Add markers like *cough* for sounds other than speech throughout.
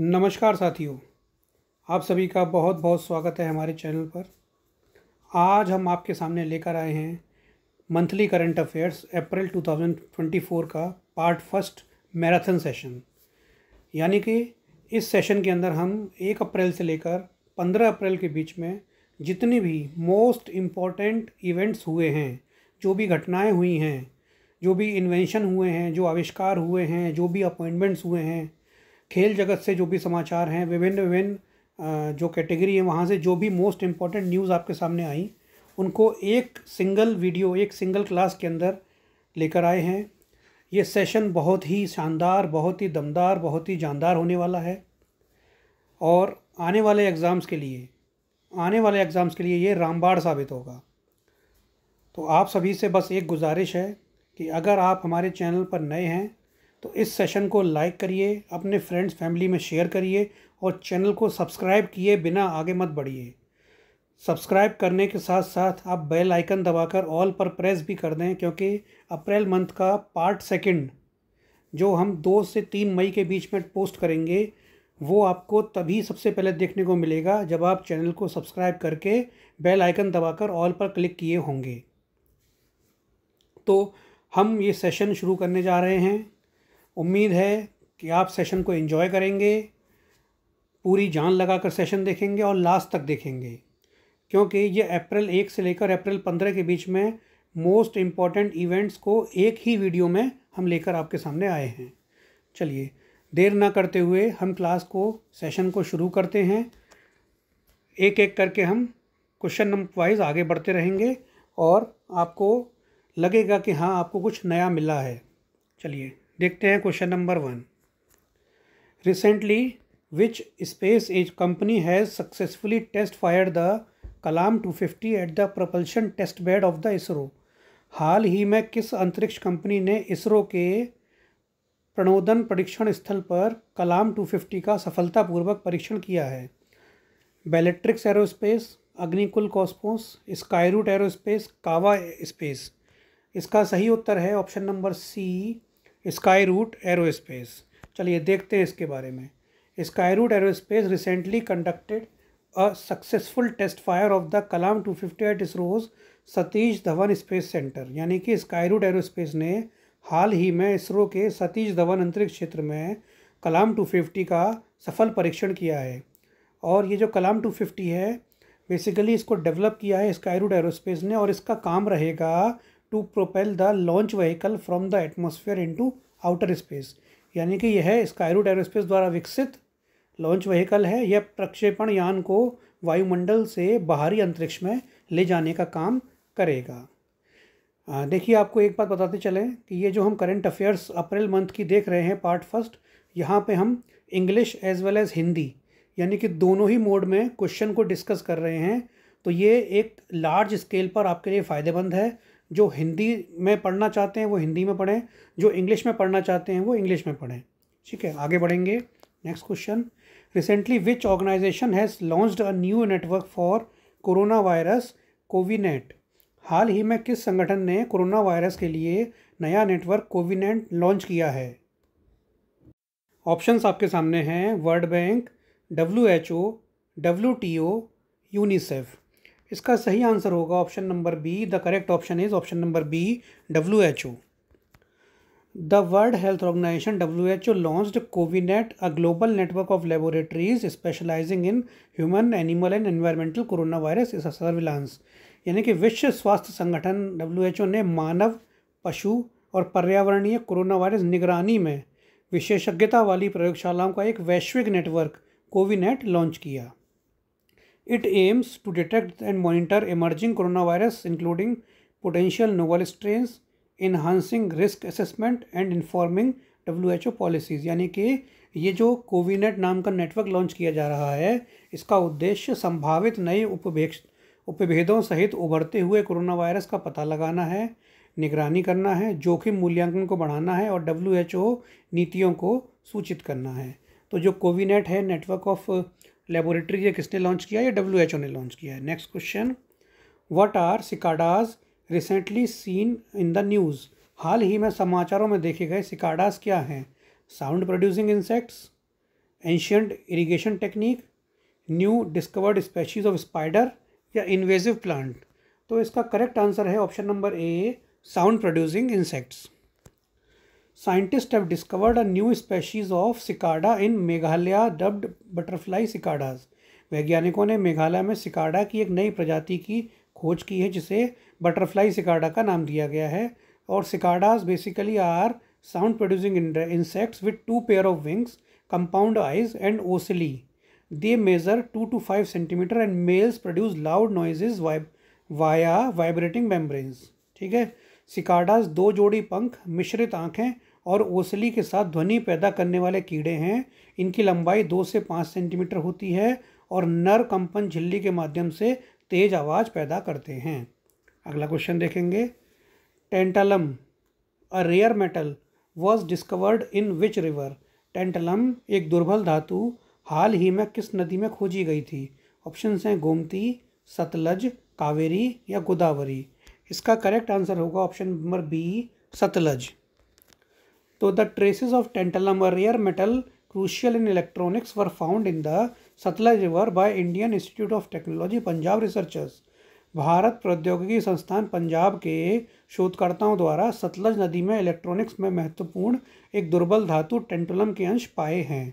नमस्कार साथियों आप सभी का बहुत बहुत स्वागत है हमारे चैनल पर आज हम आपके सामने लेकर आए हैं मंथली करंट अफेयर्स अप्रैल 2024 का पार्ट फर्स्ट मैराथन सेशन यानी कि इस सेशन के अंदर हम एक अप्रैल से लेकर 15 अप्रैल के बीच में जितने भी मोस्ट इम्पॉर्टेंट इवेंट्स हुए हैं जो भी घटनाएं हुई हैं जो भी इन्वेंशन हुए हैं जो आविष्कार हुए हैं जो भी अपॉइंटमेंट्स हुए हैं खेल जगत से जो भी समाचार हैं विभिन्न विभिन्न जो कैटेगरी है वहाँ से जो भी मोस्ट इम्पॉर्टेंट न्यूज़ आपके सामने आई उनको एक सिंगल वीडियो एक सिंगल क्लास के अंदर लेकर आए हैं ये सेशन बहुत ही शानदार बहुत ही दमदार बहुत ही जानदार होने वाला है और आने वाले एग्ज़ाम्स के लिए आने वाले एग्ज़ाम्स के लिए ये रामबाड़ साबित होगा तो आप सभी से बस एक गुजारिश है कि अगर आप हमारे चैनल पर नए हैं तो इस सेशन को लाइक करिए अपने फ्रेंड्स फैमिली में शेयर करिए और चैनल को सब्सक्राइब किए बिना आगे मत बढ़िए सब्सक्राइब करने के साथ साथ आप बेल आइकन दबाकर ऑल पर प्रेस भी कर दें क्योंकि अप्रैल मंथ का पार्ट सेकंड जो हम दो से तीन मई के बीच में पोस्ट करेंगे वो आपको तभी सबसे पहले देखने को मिलेगा जब आप चैनल को सब्सक्राइब करके बेल आइकन दबाकर ऑल पर क्लिक किए होंगे तो हम ये सेशन शुरू करने जा रहे हैं उम्मीद है कि आप सेशन को एंजॉय करेंगे पूरी जान लगाकर सेशन देखेंगे और लास्ट तक देखेंगे क्योंकि ये अप्रैल एक से लेकर अप्रैल पंद्रह के बीच में मोस्ट इम्पॉर्टेंट इवेंट्स को एक ही वीडियो में हम लेकर आपके सामने आए हैं चलिए देर ना करते हुए हम क्लास को सेशन को शुरू करते हैं एक एक करके हम क्वेश्चन नंबर वाइज आगे बढ़ते रहेंगे और आपको लगेगा कि हाँ आपको कुछ नया मिला है चलिए देखते हैं question number one recently which space age company has successfully test fire the Kalam 250 at the propulsion test bed of the ISRO हाल ही में किस अंतरिक्ष कंपनी ने इसरो के प्रणोदन परीक्षण स्थल पर कलाम 250 का सफलतापूर्वक परीक्षण किया है Bellatrix aerospace Agnikul Cosmos Skyroot aerospace Kawa space इसका सही उत्तर है option number C Skyroot space चलिए देखते हैं इसके बारे में Skyroot aerospace recently conducted a successful test fire of the Kalam two fifty at ISRO's Satish Dhawan space centre यानी कि स्काई रूट स्पेस ने हाल ही में इसरो के सतीश धवन अंतरिक्ष क्षेत्र में कलाम टू फिफ्टी का सफल परीक्षण किया है और ये जो कलाम टू फिफ्टी है बेसिकली इसको डेवलप किया है स्काई रूट एरोस्पेस ने और इसका काम रहेगा to propel the launch vehicle from the atmosphere to outer space यानी कि यह स्काईरूट एरोस्पेस द्वारा विकसित लॉन्च व्हीकल है यह प्रक्षेपण यान को वायुमंडल से बाहरी अंतरिक्ष में ले जाने का काम करेगा देखिए आपको एक बात बताते चलें कि ये जो हम करंट अफेयर्स अप्रैल मंथ की देख रहे हैं पार्ट फर्स्ट यहाँ पे हम English as well as Hindi यानी कि दोनों ही मोड में क्वेश्चन को डिस्कस कर रहे हैं तो ये एक लार्ज स्केल पर आपके लिए फ़ायदेमंद है जो हिंदी में पढ़ना चाहते हैं वो हिंदी में पढ़ें जो इंग्लिश में पढ़ना चाहते हैं वो इंग्लिश में पढ़ें ठीक है आगे बढ़ेंगे next question recently which organisation has launched a new network for corona virus CoViNet हाल ही में किस संगठन ने कोरोना वायरस के लिए नया नेटवर्क कोविनेट लॉन्च किया है ऑप्शंस आपके सामने हैं World Bank W H O W T O UNICEF इसका सही आंसर होगा option number B the correct option is option number B W H O the world health Organisation W H O launched CoViNet a global network of laboratories specialising in human animal and environmental corona virus surveillance यानी कि विश्व स्वास्थ्य संगठन W H O ने मानव पशु और पर्यावरणीय corona virus निगरानी में विशेषज्ञता वाली प्रयोगशालाओं का एक वैश्विक नेटवर्क कोविनेट लॉन्च किया it aims to detect and monitor emerging corona virus including potential novel strain enhancing risk assessment and informing W H O policies यानी कि ये जो कोविनेट नाम का नेटवर्क लॉन्च किया जा रहा है इसका उद्देश्य संभावित नए उपभेक्ष उपभेदों सहित उभरते हुए कोरोना वायरस का पता लगाना है निगरानी करना है जोखिम मूल्यांकन को बढ़ाना है और डब्ल्यू एच ओ नीतियों को सूचित करना है तो जो कोविनेट है नेटवर्क ऑफ लेबोरेटरी ये किसने लॉन्च किया या डब्ल्यू एच ओ ने लॉन्च किया है next question what are cicadas recently seen in the news हाल ही में समाचारों में देखे गए सिकाडास क्या हैं sound producing insects ancient irrigation technique new discovered species of spider या इन्वेजिव प्लांट तो इसका करेक्ट आंसर है option number A sound producing insects scientist have discovered a new species of cicada in Meghalaya dubbed butterfly cicadas. वैज्ञानिकों ने मेघालय में cicada की एक नई प्रजाति की खोज की है जिसे बटरफ्लाई सिकाडा का नाम दिया गया है और cicadas basically are sound producing insects with two pair of wings compound eyes and usually they measure two to five centimetre and males produce loud noises via vibrating membranes ठीक है सिकाडाज दो जोड़ी पंख मिश्रित आँखें और ओसली के साथ ध्वनि पैदा करने वाले कीड़े हैं इनकी लंबाई दो से पाँच सेंटीमीटर होती है और नर कंपन झिल्ली के माध्यम से तेज आवाज़ पैदा करते हैं अगला क्वेश्चन देखेंगे tantalum a rare metal was discovered in which river tantalum एक दुर्बल धातु हाल ही में किस नदी में खोजी गई थी ऑप्शन हैं गोमती सतलज कावेरी या गोदावरी इसका करेक्ट आंसर होगा ऑप्शन नंबर बी सतलज तो the traces of tantalum a rare metal crucial in electronics were found in the Sutlej river by Indian Institute of Technology Punjab researchers Bharat प्रौद्योगिकी संस्थान पंजाब के शोधकर्ताओं द्वारा सतलज नदी में इलेक्ट्रॉनिक्स में महत्वपूर्ण एक दुर्बल धातु टेंटोलम के अंश पाए हैं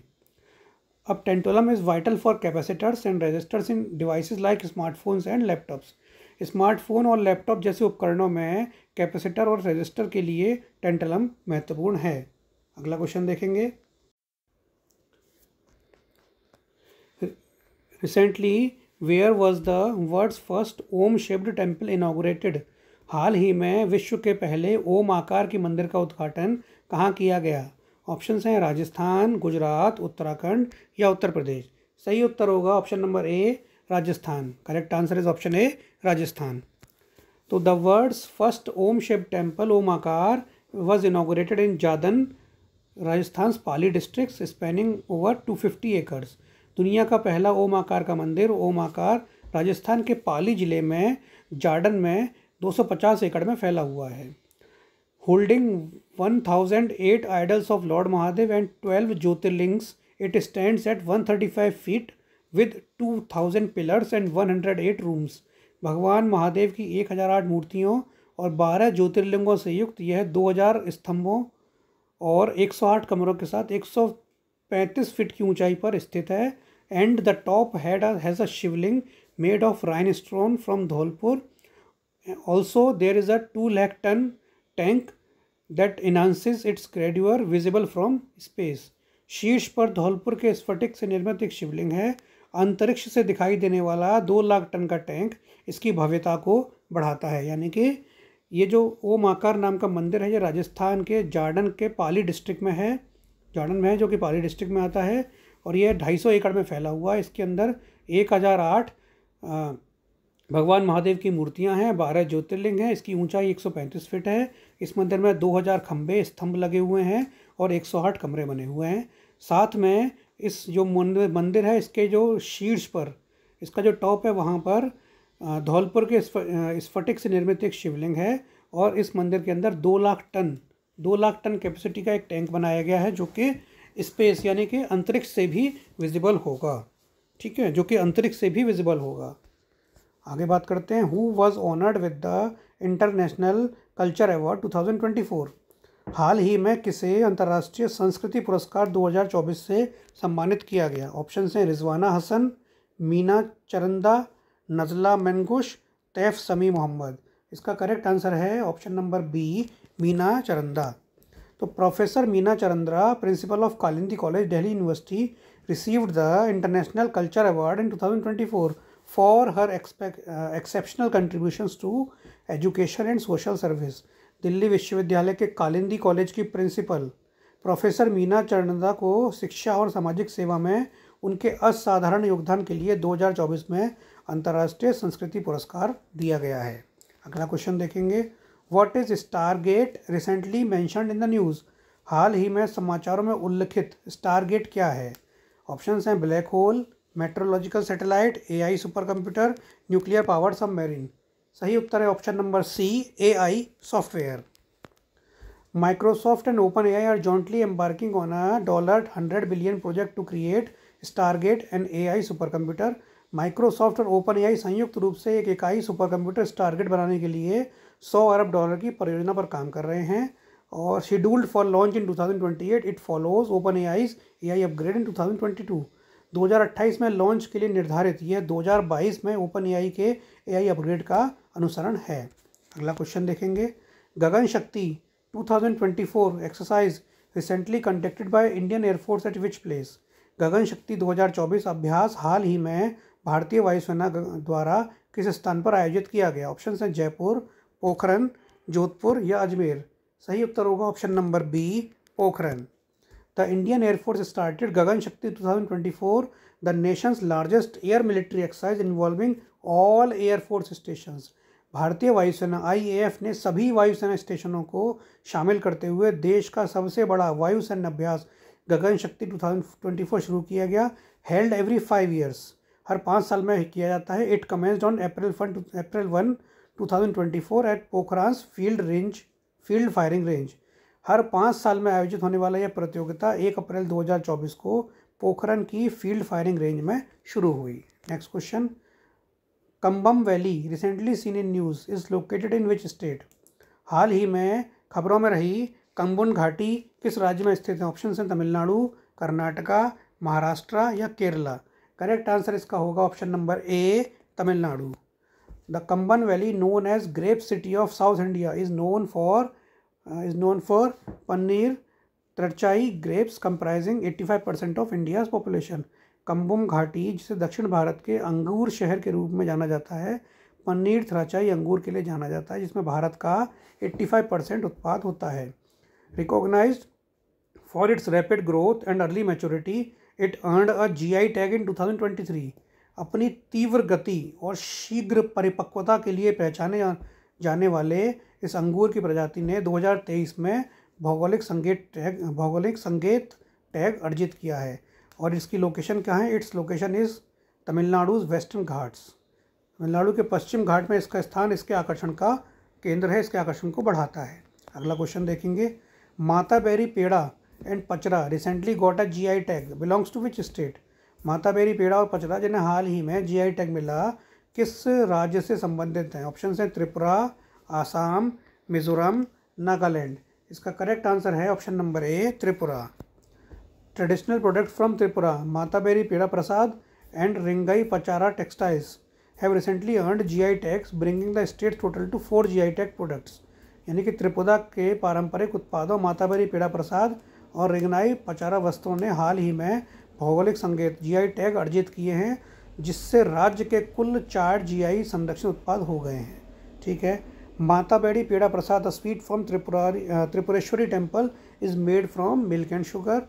अब tantalum is vital for capacitors and resistors in devices like smartphones and laptops smartphone और लैपटॉप जैसे उपकरणों में कैपेसिटर और रजिस्टर के लिए टेंटलम महत्वपूर्ण है अगला क्वेश्चन देखेंगे recently where was the world's first Om shaped temple inaugurated हाल ही में विश्व के पहले ओम आकार के मंदिर का उद्घाटन कहाँ किया गया ऑप्शन हैं राजस्थान गुजरात उत्तराखंड या उत्तर प्रदेश सही उत्तर होगा option number A Rajasthan correct answer is option A Rajasthan तो the world's first Om Shiv temple Omakar was inaugurated in Jadan Rajasthan Pali district spanning over two fifty acres दुनिया का पहला ओम आकार का मंदिर ओम आकार राजस्थान के पाली जिले में जार्डन में 250 एकड़ में फैला हुआ है holding 1008 idols of lord Mahadev and 12 jyotirlingas it stands at 135 feet with two thousand pillars and one hundred eight rooms भगवान महादेव की एक हज़ार आठ मूर्तियों और बारह ज्योतिर्लिंगों से युक्त यह दो हज़ार स्तंभों और एक सौ आठ कमरों के साथ एक सौ पैंतीस फीट की ऊंचाई पर स्थित है and the top head has a shivling made of rhine stone from Dholpur also there is a two lakh ton tank that enhances its grandeur visible from space शीर्ष पर धौलपुर के स्फटिक से निर्मित एक शिवलिंग है अंतरिक्ष से दिखाई देने वाला दो लाख टन का टैंक इसकी भव्यता को बढ़ाता है यानी कि ये जो ओम आकार नाम का मंदिर है ये राजस्थान के जार्डन के पाली डिस्ट्रिक्ट में है जार्डन में है जो कि पाली डिस्ट्रिक्ट में आता है और ये ढाई सौ एकड़ में फैला हुआ है इसके अंदर एक हज़ार आठ भगवान महादेव की मूर्तियां हैं बारह ज्योतिर्लिंग हैं इसकी ऊंचाई 135 फीट है इस मंदिर में 2000 खंबे स्तंभ लगे हुए हैं और 108 कमरे बने हुए हैं साथ में इस जो मंदिर है इसके जो शीर्ष पर इसका जो टॉप है वहाँ पर धौलपुर के स्फटिक से निर्मित एक शिवलिंग है और इस मंदिर के अंदर दो लाख टन दो लाख टन कैपेसिटी का एक टैंक बनाया गया है जो कि स्पेस यानी कि अंतरिक्ष से भी विजिबल होगा ठीक है जो कि अंतरिक्ष से भी विजिबल होगा आगे बात करते हैं who was honoured with the international culture award for हाल ही में किसे अंतर्राष्ट्रीय संस्कृति पुरस्कार 2024 से सम्मानित किया गया ऑप्शन हैं रिजवाना हसन मीना चरंदा नजला मनगुश तैफ समी मोहम्मद इसका करेक्ट आंसर है option number B Meena Charanda तो professor Meena Charanda principal of Kalindi college Delhi university received the international culture award in 2024 for her expect, uh, exceptional contributions to education and social Delhi विश्वविद्यालय के कालिंदी कॉलेज की प्रिंसिपल प्रोफेसर मीना चरणदा को शिक्षा और सामाजिक सेवा में उनके असाधारण योगदान के लिए 2024 में अंतर्राष्ट्रीय संस्कृति पुरस्कार दिया गया है अगला क्वेश्चन देखेंगे what is Stargate recently mentioned in the news हाल ही में समाचारों में उल्लिखित स्टार गेट क्या है ऑप्शन हैं black hole meteorological a AI super computer nuclear power marine सही उत्तर है option number C A I software Microsoft and Open A I are jointly embarking on a dollar hundred billion project to create Stargate and A I super computer Microsoft और Open A I संयुक्त रूप से एक इकाई super computer Stargate बनाने के लिए सौ अरब डॉलर की परियोजना पर काम कर रहे हैं और scheduled for launch in two thousand twenty eight it follows Open A I's A I upgrade in two thousand twenty two दो हज़ार अट्ठाईस में लॉन्च के लिए निर्धारित यह दो हज़ार बाईस में ओपन ए आई के ए आई अपग्रेड का अनुसरण है अगला क्वेश्चन देखेंगे Gagan Shakti 2024 exercise recently conducted by Indian Air Force at which place Gagan Shakti 2024 अभ्यास हाल ही में भारतीय वायुसेना द्वारा किस स्थान पर आयोजित किया गया ऑप्शन हैं जयपुर पोखरन जोधपुर या अजमेर सही उत्तर होगा option number B Pokhran the Indian Air Force started Gagan Shakti 2024 the nation's largest air military exercise involving all Air Force stations भारतीय वायुसेना आई ने सभी वायुसेना स्टेशनों को शामिल करते हुए देश का सबसे बड़ा वायुसेना अभ्यास गगन शक्ति 2024 शुरू किया गया हेल्ड एवरी फाइव ईयर्स हर पाँच साल में किया जाता है इट कमेंस्ड ऑन अप्रैल फन April one four at Pokhran's field range field firing range हर पाँच साल में आयोजित होने वाला यह प्रतियोगिता एक अप्रैल 2024 को पोखरण की फील्ड फायरिंग रेंज में शुरू हुई next question Cumbum valley recently seen in news is located in which state हाल ही में खबरों में रही कम्बुन घाटी किस राज्य में स्थित है ऑप्शन है तमिलनाडु कर्नाटका महाराष्ट्र या केरला करेक्ट आंसर इसका होगा option number A Tamil Nadu the Cumbum valley known as grape city of South India is known for is known for Panneer Thratchai grapes comprising eighty five percent of India's population Cumbum घाटी जिसे दक्षिण भारत के अंगूर शहर के रूप में जाना जाता है पनीर थ्राचाई अंगूर के लिए जाना जाता है जिसमें भारत का 85 परसेंट उत्पाद होता है recognise for its rapid growth and early maturity it earned a I tag in two अपनी तीव्र गति और शीघ्र परिपक्वता के लिए पहचाने जाने वाले इस अंगूर की प्रजाति ने 2023 में भौगोलिक संकेत टैग भौगोलिक संकेत टैग अर्जित किया है और इसकी लोकेशन क्या है its location is Tamil Nadu's western Ghats Tamil Nadu के पश्चिम घाट में इसका स्थान इसके आकर्षण का केंद्र है इसके आकर्षण को बढ़ाता है अगला क्वेश्चन देखेंगे Mata Bari peda and Pachra recently got a G tag belongs to which state Mata Bari peda और पचरा जिन्हें हाल ही में जी टैग मिला किस राज्य से संबंधित हैं ऑप्शन हैं त्रिपुरा आसाम मिजोरम नागालैंड इसका करेक्ट आंसर है option number A Tripura traditional from Tripura Matabari peda prasad and रिंगई Pachra textiles have recently earn G I tags bringing the state total two four G I tag products यानी कि त्रिपुरा के पारंपरिक उत्पादों माताबेरी पेड़ा प्रसाद और रिंगनाई पचारा वस्तुओं ने हाल ही में भौगोलिक संकेत जी आई टैग अर्जित किए हैं जिससे राज्य के कुल चार जी आई संरक्षण उत्पाद हो गए हैं ठीक है Mata Bari peda prasad sweet from Tripura Tripureshwari temple is made from milk and sugar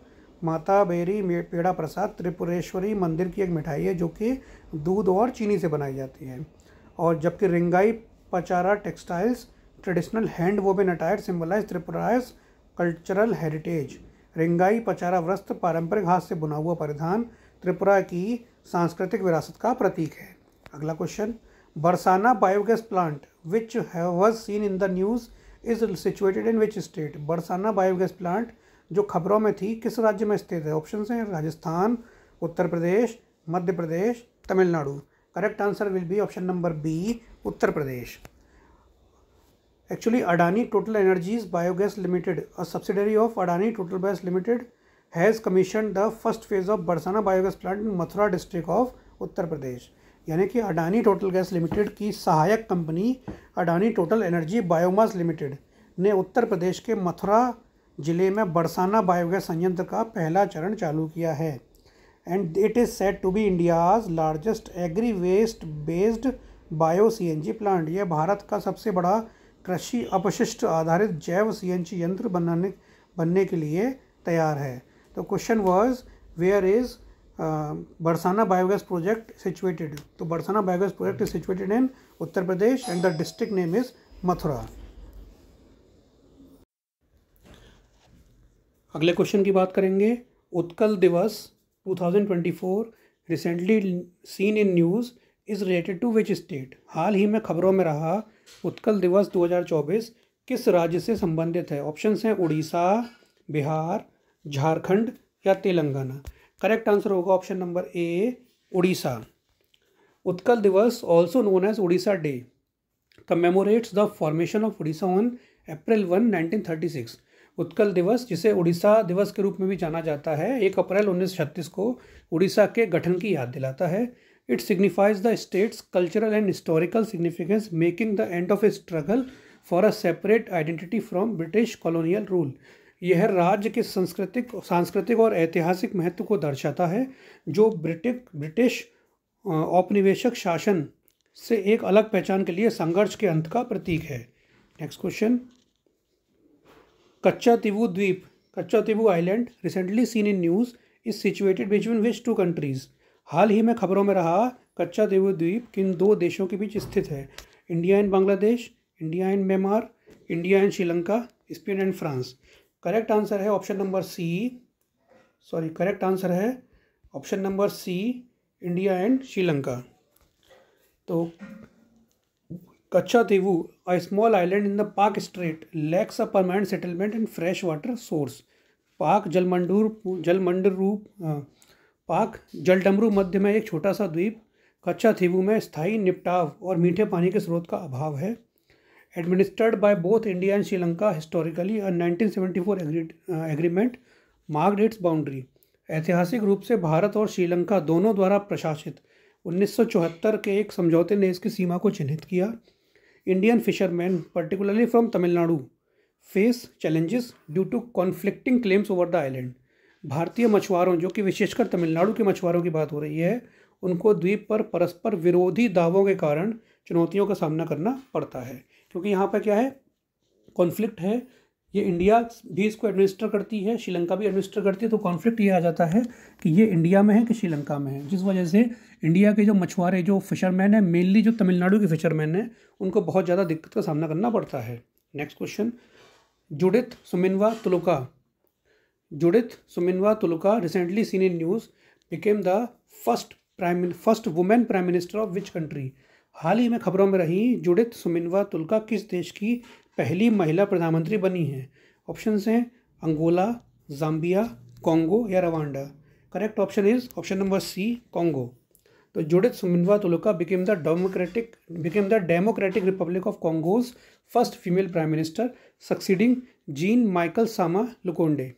Mata Bari peda prasad Tripureshwari मंदिर की एक मिठाई है जो कि दूध और चीनी से बनाई जाती है और जबकि रिंगाई पचारा textiles traditional hand वोबेन attire symbolize त्रिपुराज cultural heritage रिंगाई पचारा वस्त्र पारंपरिक हाथ से बुना हुआ परिधान त्रिपुरा की सांस्कृतिक विरासत का प्रतीक है अगला question Barsana biogas plant which have seen in the news is situated in which state Barsana biogas plant जो खबरों में थी किस राज्य में स्थित है ऑप्शन हैं Rajasthan Uttar Pradesh Madhya Pradesh Tamil Nadu correct answer will be option number B Uttar Pradesh actually Adani Total Energies biogas limited a subsidiary of Adani Total gas limited has commission the first phase of Barsana biogas plant in Mathura district of Uttar Pradesh यानी कि अडानी टोटल गैस लिमिटेड की सहायक company Adani Total energy biomass limited ने उत्तर प्रदेश के मथुरा जिले में Barsana biogas संयंत्र का पहला चरण चालू किया है and it is set to be India's largest agri waste based bio C plant यह भारत का सबसे बड़ा कृषि अपशिष्ट आधारित जैव सी यंत्र बनाने बनने के लिए तैयार है तो question was where is Barsana biogas project situated तो Barsana biogas project is situated in Uttar Pradesh and the district name is Mathura अगले क्वेश्चन की बात करेंगे Utkal Divas 2024 recently seen in news is related to which state हाल ही में खबरों में रहा उत्कल दिवस 2024 किस राज्य से संबंधित है ऑप्शन हैं उड़ीसा बिहार झारखंड या तेलंगाना करेक्ट आंसर होगा option number A Orissa Utkal Divas also known as Orissa day commemorates the formation of Orissa on April one nineteen thirty six Utkal Divas जिसे उड़ीसा दिवस के रूप में भी जाना जाता है एक अप्रैल उन्नीस को उड़ीसा के गठन की याद दिलाता है it signifies the state's cultural and historical significance making the end of a struggle for a separate identity from British colonial rule यह राज्य के सांस्कृतिक सांस्कृतिक और ऐतिहासिक महत्व को दर्शाता है जो ब्रिटिक ब्रिटिश औपनिवेशक शासन से एक अलग पहचान के लिए संघर्ष के अंत का प्रतीक है नेक्स्ट क्वेश्चन कच्चा तिबू द्वीप Katchatheevu Tivu island recently seen in news is situated between which two countries हाल ही में खबरों में रहा कच्चा देवू द्वीप किन दो देशों के बीच स्थित है India and Bangladesh India and Myanmar India and Sri Lanka Spain and France correct answer है option number C sorry correct answer है option number C India and Sri Lanka तो कच्छा a small island in the Palk strait lacks a permanent settlement and fresh water source पाक जलमंडूर जलमंडरू पाक जलडमरू मध्य में एक छोटा सा द्वीप कच्चा थीवू में स्थायी निपटाव और मीठे पानी के स्रोत का अभाव है administered by both India and Sri Lanka historically और 1974 एग्रीमेंट मार्क्ड इट्स बाउंड्री ऐतिहासिक रूप से भारत और श्रीलंका दोनों द्वारा प्रशासित 1974 के एक समझौते ने इसकी सीमा को चिन्हित किया Indian fisherman particularly from Tamil Nadu face challenges due to conflicting claims over the island भारतीय मछुआरों जो कि विशेषकर तमिलनाडु के मछुआरों की बात हो रही है उनको द्वीप पर परस्पर विरोधी दावों के कारण चुनौतियों का सामना करना पड़ता है क्योंकि यहाँ पर क्या है कॉन्फ्लिक्ट है ये इंडिया भी इसको एडमिनिस्टर करती है श्रीलंका भी एडमिनिस्टर करती है तो कॉन्फ्लिक्ट ये आ जाता है कि ये इंडिया में है कि श्रीलंका में है जिस वजह से इंडिया के जो मछुआरे जो फिशरमैन हैं मेनली जो तमिलनाडु के फिशरमैन हैं उनको बहुत ज़्यादा दिक्कत का सामना करना पड़ता है next question Judith Suminwa Tuluka Judith Suminwa Tuluka recently seen in news became the first prime first women prime minister of which country हाल ही में खबरों में रही जुड़ित सुमिनवा तुलका किस देश की पहली महिला प्रधानमंत्री बनी हैं ऑप्शन हैं अंगोला जाम्बिया कॉन्गो या Rwanda correct option is option number C Congo तो Judith Suminwa Tuluka became the Democratic became the Democratic Republic of Congo's first female prime minister succeeding Jean Michel Sama Lukonde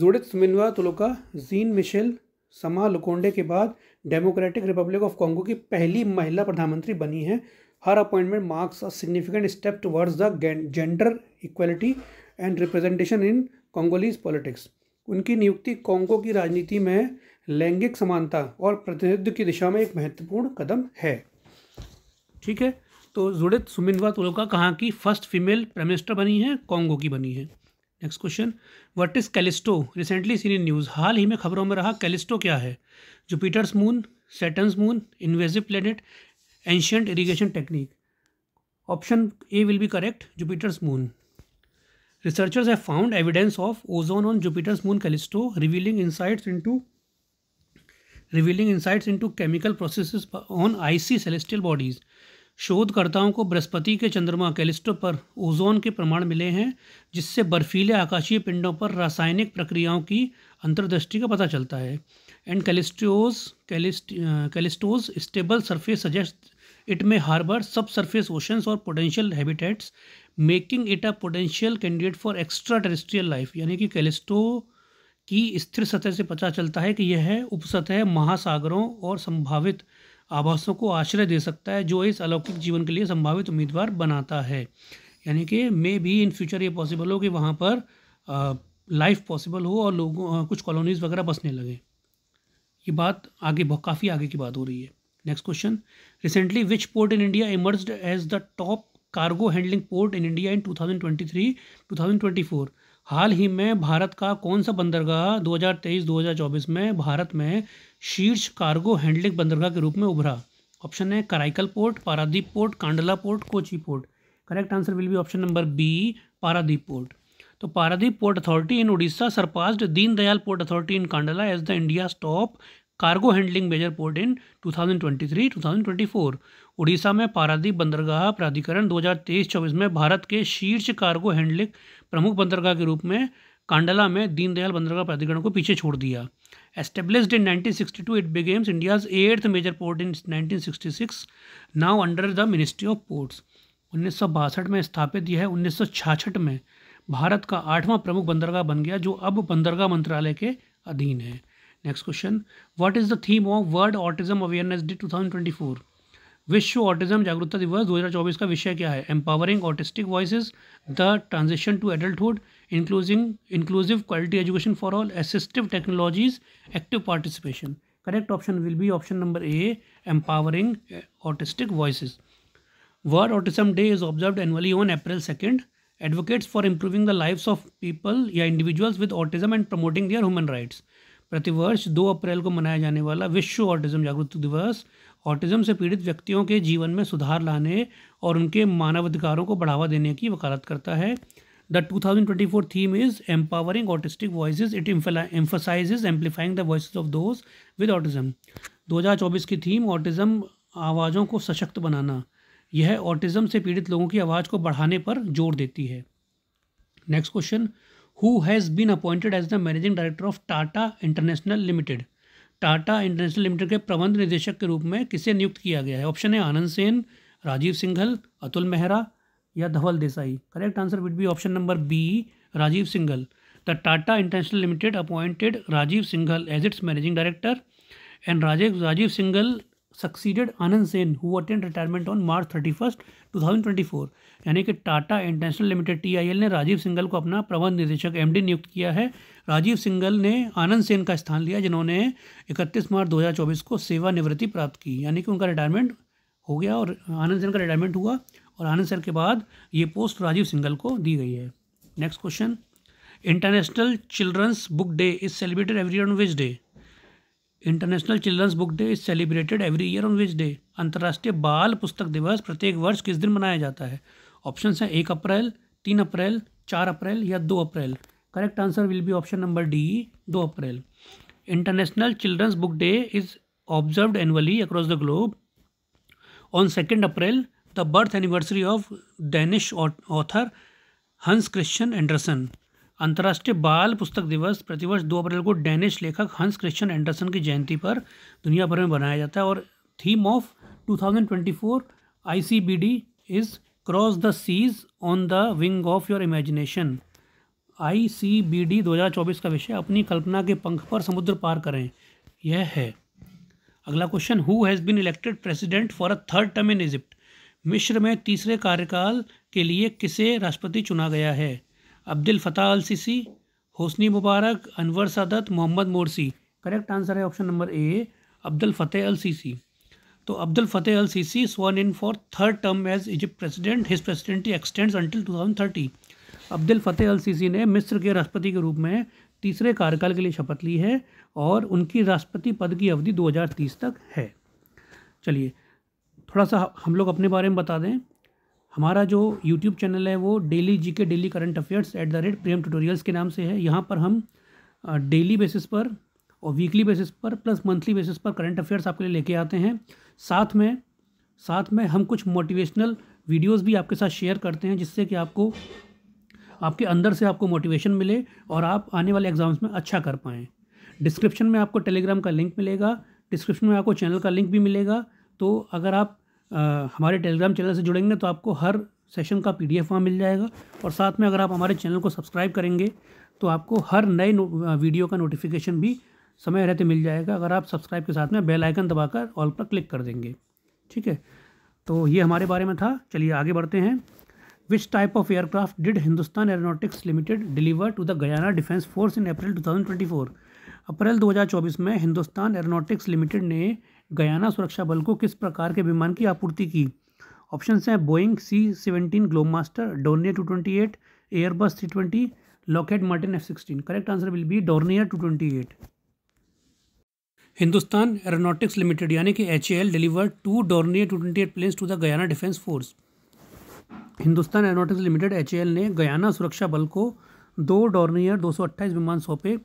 जुड़ित Suminwa तुलुका gene Michel समा लुकोंडे के बाद democratic Republic of Congo की पहली महिला प्रधानमंत्री बनी है हर appointment marks a significant step towards the gender equality and representation in Congolese politics उनकी नियुक्ति कॉन्गो की राजनीति में लैंगिक समानता और प्रतिनिधित्व की दिशा में एक महत्वपूर्ण कदम है ठीक है तो जुड़ित सुमिनवा तुलोका कहाँ की फर्स्ट फीमेल प्राइम मिनिस्टर बनी है कॉन्गो की बनी है next question what is Callisto recently seen in news हाल ही में खबरों में रहा कैलिस्टो क्या है Jupiter's moon Saturn's moon invasive planet ancient irrigation technique option A will be correct Jupiter's moon researchers have found evidence of ozone on Jupiter's moon Callisto revealing insights into revealing insights into chemical processes on icy celestial bodies शोधकर्ताओं को बृहस्पति के चंद्रमा Callisto पर ozone के प्रमाण मिले हैं जिससे बर्फीले आकाशीय पिंडों पर रासायनिक प्रक्रियाओं की अंतर्दृष्टि का पता चलता है and Callisto's Callist Callisto's stable surface suggest it harbour sub surface oceans और potential habitats making it a potential candidate for extra terrestrial life यानी कि कैलिस्टो की स्थिर सतह से पता चलता है कि यह उपसतह महासागरों और संभावित आवासों को आश्रय दे सकता है जो इस अलौकिक जीवन के लिए संभावित उम्मीदवार बनाता है यानी कि मे भी इन फ्यूचर ये पॉसिबल हो कि वहाँ पर लाइफ पॉसिबल हो और लोगों कुछ कॉलोनीज़ वगैरह बसने लगे ये बात आगे बहुत काफ़ी आगे की बात हो रही है next question recently which port in India emerge as the top cargo handling port in India in 2023 2024 हाल ही में भारत का कौन सा बंदरगाह 2023-2024 में भारत में शीर्ष कार्गो हैंडलिंग बंदरगाह के रूप में उभरा ऑप्शन है Karaikal port Paradip port Kandla port Kochi port correct answer will be option number B Paradip port तो Paradip port authority in Orissa surpassed Deendayal port authority in Kandla as the India top cargo handling major port in 2023-2024 Orissa में पारादीप बंदरगाह प्राधिकरण 2023-24 में भारत के शीर्ष कार्गो हैंडलिंग प्रमुख बंदरगाह के रूप में कांडला में दीनदयाल बंदरगाह प्राधिकरण को पीछे छोड़ दिया established in 1962, it became India's eighth major port in 1966, now under the ministry of ports उन्नीस में स्थापित यह 1966 में भारत का आठवां प्रमुख बंदरगाह बन गया जो अब बंदरगाह मंत्रालय के अधीन है next question what is the theme of world autism awareness day 2024 विश्व ऑटिज्म जागरूकता दिवस 2024 का विषय क्या है empowering autistic voice the transition to adulthood including inclusive quality education for all assistive technologies active participation correct option will be option number A empowering autistic voice world autism day is observe annually on April second advocates for improving the life of people या individuals with autism and promoting their human rights प्रतिवर्ष 2 अप्रैल को मनाया जाने वाला विश्व autism जागरूकता दिवस autism से पीड़ित व्यक्तियों के जीवन में सुधार लाने और उनके मानवाधिकारों को बढ़ावा देने की वकालत करता है the 2024 theme is empowering autistic voice it emphasise amplifying the voice of those with autism 2024 की थीम ऑटिज्म आवाज़ों को सशक्त बनाना यह ऑटिज्म से पीड़ित लोगों की आवाज़ को बढ़ाने पर जोर देती है next question who has been appointed as the managing director of Tata International Limited. Tata International Limited के प्रबंध निदेशक के रूप में किसे नियुक्त किया गया है ऑप्शन है आनंद सेन राजीव सिंघल अतुल मेहरा या Dhaval Desai correct answer will be option number B Rajiv Singhal the Tata International Limited appointed Rajiv Singhal as its managing director and Rajiv Rajiv Singhal attained retirement on March thirty first two thousand twenty four यानी कि टाटा इंटरनेशनल लिमिटेड एल ने राजीव सिंगल को अपना प्रबंध निदेशक D नियुक्त किया है राजीव सिंघल ने आनंद सेन का स्थान लिया जिन्होंने 31 मार्च 2024 को सेवानिवृत्ति प्राप्त की यानी कि उनका रिटायरमेंट हो गया और आनंद सेन का रिटायरमेंट हुआ और आनंद सेन के बाद ये पोस्ट राजीव सिंगल को दी गई है next question international children's book day is celebrated every on which day international children's book day is celebrated every year on which day अंतर्राष्ट्रीय बाल पुस्तक दिवस प्रत्येक वर्ष किस दिन मनाया जाता है ऑप्शन हैं एक अप्रैल तीन अप्रैल चार अप्रैल या दो अप्रैल correct answer will be option number D दो अप्रैल international children's book day is observe annually across the globe on second April the birth anniversary of Danish author Hans Christian Andersen अंतर्राष्ट्रीय बाल पुस्तक दिवस प्रतिवर्ष दो अप्रैल को डेनिश लेखक हंस क्रिश्चन एंडरसन की जयंती पर दुनिया भर में बनाया जाता है और थीम ऑफ 2024 डी is cross the seas on the wing of your imagination I C B D दो हज़ार चौबीस का विषय अपनी कल्पना के पंख पर समुद्र पार करें यह है अगला question who has been elected president for a third term in Egypt मिश्र में तीसरे कार्यकाल के लिए किसे राष्ट्रपति चुना गया है Abdul Fattah Al Sisi Hosni Mubarak Anwar Sadat Mohamed Morsi correct answer है option number A Abdul Fateh Al Sisi तो Abdul Fateh Al Sisi sworn in for third term as Egypt president his presidency extends until 2030 Abdul Fateh Al Sisi ने मिस्र के राष्ट्रपति के रूप में तीसरे कार्यकाल के लिए शपथ ली है और उनकी राष्ट्रपति पद की अवधि 2030 तक है चलिए थोड़ा सा हम लोग अपने बारे में बता दें हमारा जो यूट्यूब चैनल है वो daily G K daily current affairs at the rate Prem tutorials के नाम से है यहाँ पर हम डेली बेसिस पर और वीकली बेसिस पर प्लस मंथली बेसिस पर करंट अफेयर्स आपके लिए लेके आते हैं साथ में साथ में हम कुछ मोटिवेशनल वीडियोस भी आपके साथ शेयर करते हैं जिससे कि आपको आपके अंदर से आपको मोटिवेशन मिले और आप आने वाले एग्ज़ाम्स में अच्छा कर पाएँ डिस्क्रिप्शन में आपको टेलीग्राम का लिंक मिलेगा डिस्क्रिप्शन में आपको चैनल का लिंक भी मिलेगा तो अगर आप आ, हमारे टेलीग्राम चैनल से जुड़ेंगे तो आपको हर सेशन का पीडीएफ वहाँ मिल जाएगा और साथ में अगर आप हमारे चैनल को सब्सक्राइब करेंगे तो आपको हर नए वीडियो का नोटिफिकेशन भी समय रहते मिल जाएगा अगर आप सब्सक्राइब के साथ में बेल आइकन दबाकर ऑल पर क्लिक कर देंगे ठीक है तो ये हमारे बारे में था चलिए आगे बढ़ते हैं which type of aircraft did Hindustan Aeronautics Limited deliver to the Guyana defence force in April two अप्रैल दो में हिंदुस्तान एरोनॉटिक्स लिमिटेड ने गयाना सुरक्षा बल को किस प्रकार के विमान की आपूर्ति की ऑप्शन हैं Boeing C seventeen Globemaster Dornier two twenty eight Airbus three twenty Lockheed Martin F sixteen correct answer will be Dornier two twenty eight Hindustan Aeronautics Limited यानी कि H L deliver two Dornier two twenty eight planes to the Guyana defence force Hindustan Aeronautics Limited H L ने Guyana सुरक्षा बल को दो Dornier दो सौ अट्ठाईस विमान सौंपे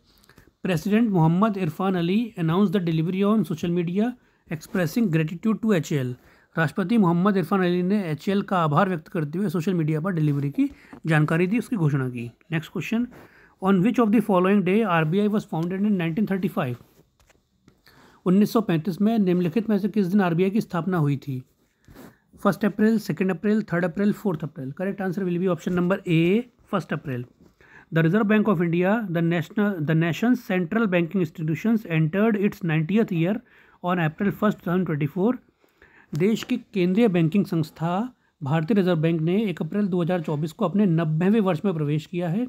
president Mohamed Irfaan Ali announce the delivery on social media expressing gratitude to H L राष्ट्रपति मोहम्मद इरफान अली ने एच एल का आभार व्यक्त करते हुए सोशल मीडिया पर डिलीवरी की जानकारी दी उसकी घोषणा की next question on which of the following day R B I was founded in nineteen thirty five 1935 में निम्नलिखित में से किस दिन आर की स्थापना हुई थी first April second April third April fourth April correct answer will be option number A first April the reserve bank of India the national the nation central banking institution entered its ninetieth year on April first two देश की केंद्रीय banking संस्था भारतीय reserve bank ने एक अप्रैल 2024 को अपने नब्बेवें वर्ष में प्रवेश किया है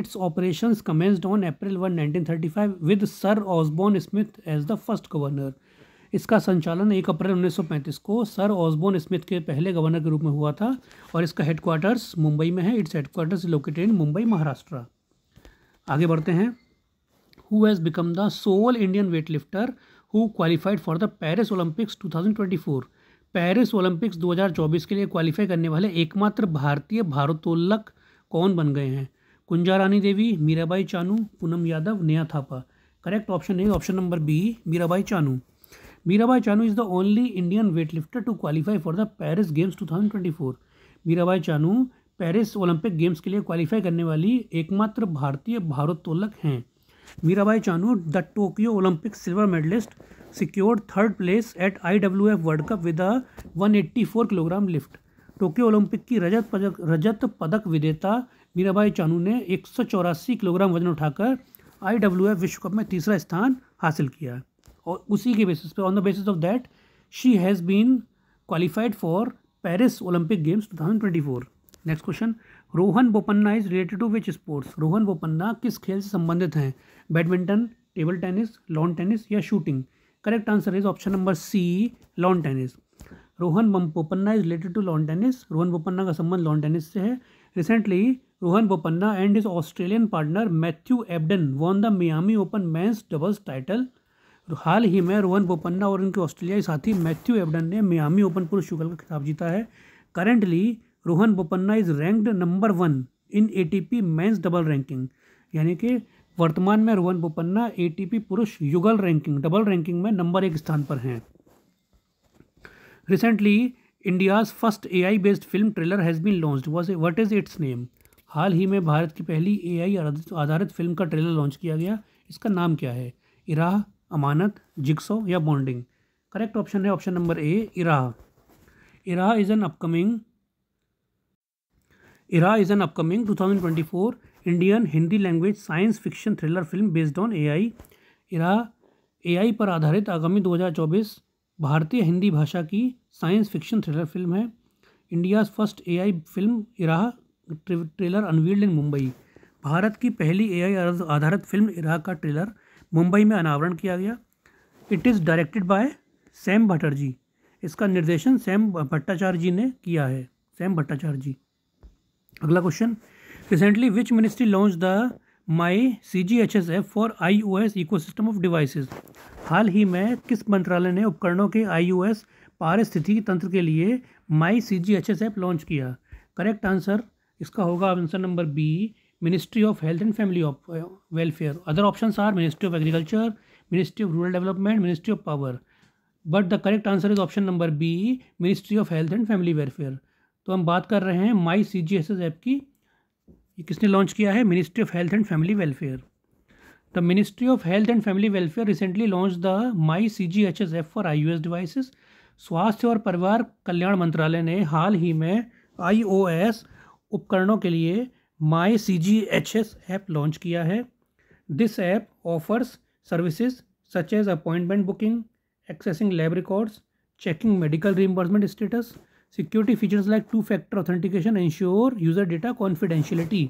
Its on April one nineteen thirty five with sir Osborne Smith as the first governor इसका संचालन एक अप्रैल उन्नीस सौ पैंतीस को सर ऑसबोर्न स्मिथ के पहले गवर्नर के रूप में हुआ था और इसका हेडक्वार्टर्स मुंबई में है its headquarters located in Mumbai Maharashtra आगे बढ़ते हैं who has become the sole Indian weight lifter who qualified for the Paris Olympics two thousand twenty four Paris Olympics दो हजार चौबीस के लिए क्वालिफाई करने वाले एकमात्र भारतीय भारोत्तोलक कौन बन गए हैं Kunjarani Devi Mirabai Chanu Poonam Yadav Neha Thapa correct option है option number B Mirabai Chanu Mirabai Chanu is the only Indian weight lifter to qualify for the Paris games 2024 Mirabai Chanu Paris Olympic games के लिए क्वालिफाई करने वाली एकमात्र भारतीय भारोत्तोलक हैं Mirabai Chanu the Tokyo Olympic silver medallist secured third place at I W F world cup with a four kilogram lift Tokyo Olympic की रजत पदक रजत पदक विजेता मीराबाई चानू ने एक किलोग्राम वजन उठाकर आई विश्व कप में तीसरा स्थान हासिल किया और उसी के बेसिस पे on the basis of that she has been qualified for Paris Olympic games 2024 next question Rohan Bopanna is related to which sports Rohan Bopanna किस खेल से संबंधित हैं badminton table tennis lawn tennis या shooting correct answer is option number C lawn tennis Rohan Bopanna is related to lawn tennis Rohan Bopanna का संबंध lawn tennis से है recently Rohan Bopanna and is Australian partner Matthew Ebden won the Miami Open men's doubles title हाल ही में रोहन बोपन्ना और उनके ऑस्ट्रेलियाई साथी मैथ्यू एबडन ने मियामी ओपन पुरुष युगल का खिताब जीता है currently Rohan Bopanna is ranked number one in A T P men's double ranking यानी कि वर्तमान में रोहन बोपन्ना एटीपी पुरुष युगल रैंकिंग डबल रैंकिंग में नंबर एक स्थान पर हैं recently India's first A I based film trailer has been launch was what is its name हाल ही में भारत की पहली ए आई आधारित फिल्म का ट्रेलर लॉन्च किया गया इसका नाम क्या है इराह अमानत जिक्सो या बॉन्डिंग करेक्ट ऑप्शन है option number A Irah Irah is an upcoming Ira is an upcoming 2024 Indian Hindi language science fiction thriller film based on AI Ira AI पर आधारित आगामी 2024 भारतीय हिंदी भाषा की साइंस फिक्शन थ्रिलर फिल्म है India's first AI film Irah trailer unveiled in Mumbai Bharat की पहली आई आधारित फिल्म इराक का ट्रेलर मुंबई में अनावरण किया गया it is directed by Sam Bhattacharjee इसका निर्देशन सैम भट्टाचार्य जी ने किया है सैम भट्टाचार्य जी अगला question recently which ministry launch the my C G H S F for I O S ecosystem of devices हाल ही में किस मंत्रालय ने उपकरणों के आई ओ एस पारिस्थितिकी तंत्र के लिए my C G H S F launch किया करेक्ट आंसर इसका होगा answer number B ministry of health and family of welfare other option are ministry of agriculture ministry of rural development ministry of power but the correct answer is option number B ministry of health and family welfare तो हम बात कर रहे हैं my C G S S app की ये किसने launch किया है ministry of health and family welfare the ministry of health and family welfare recently launch the my C G H S F for I U S devices स्वास्थ्य और परिवार कल्याण मंत्रालय ने हाल ही में आई ओ एस उपकरणों के लिए my C G H S app launch किया है this app offers services such as appointment booking accessing lab records checking medical reimbursement status security features like two factor authentication ensure user data confidentiality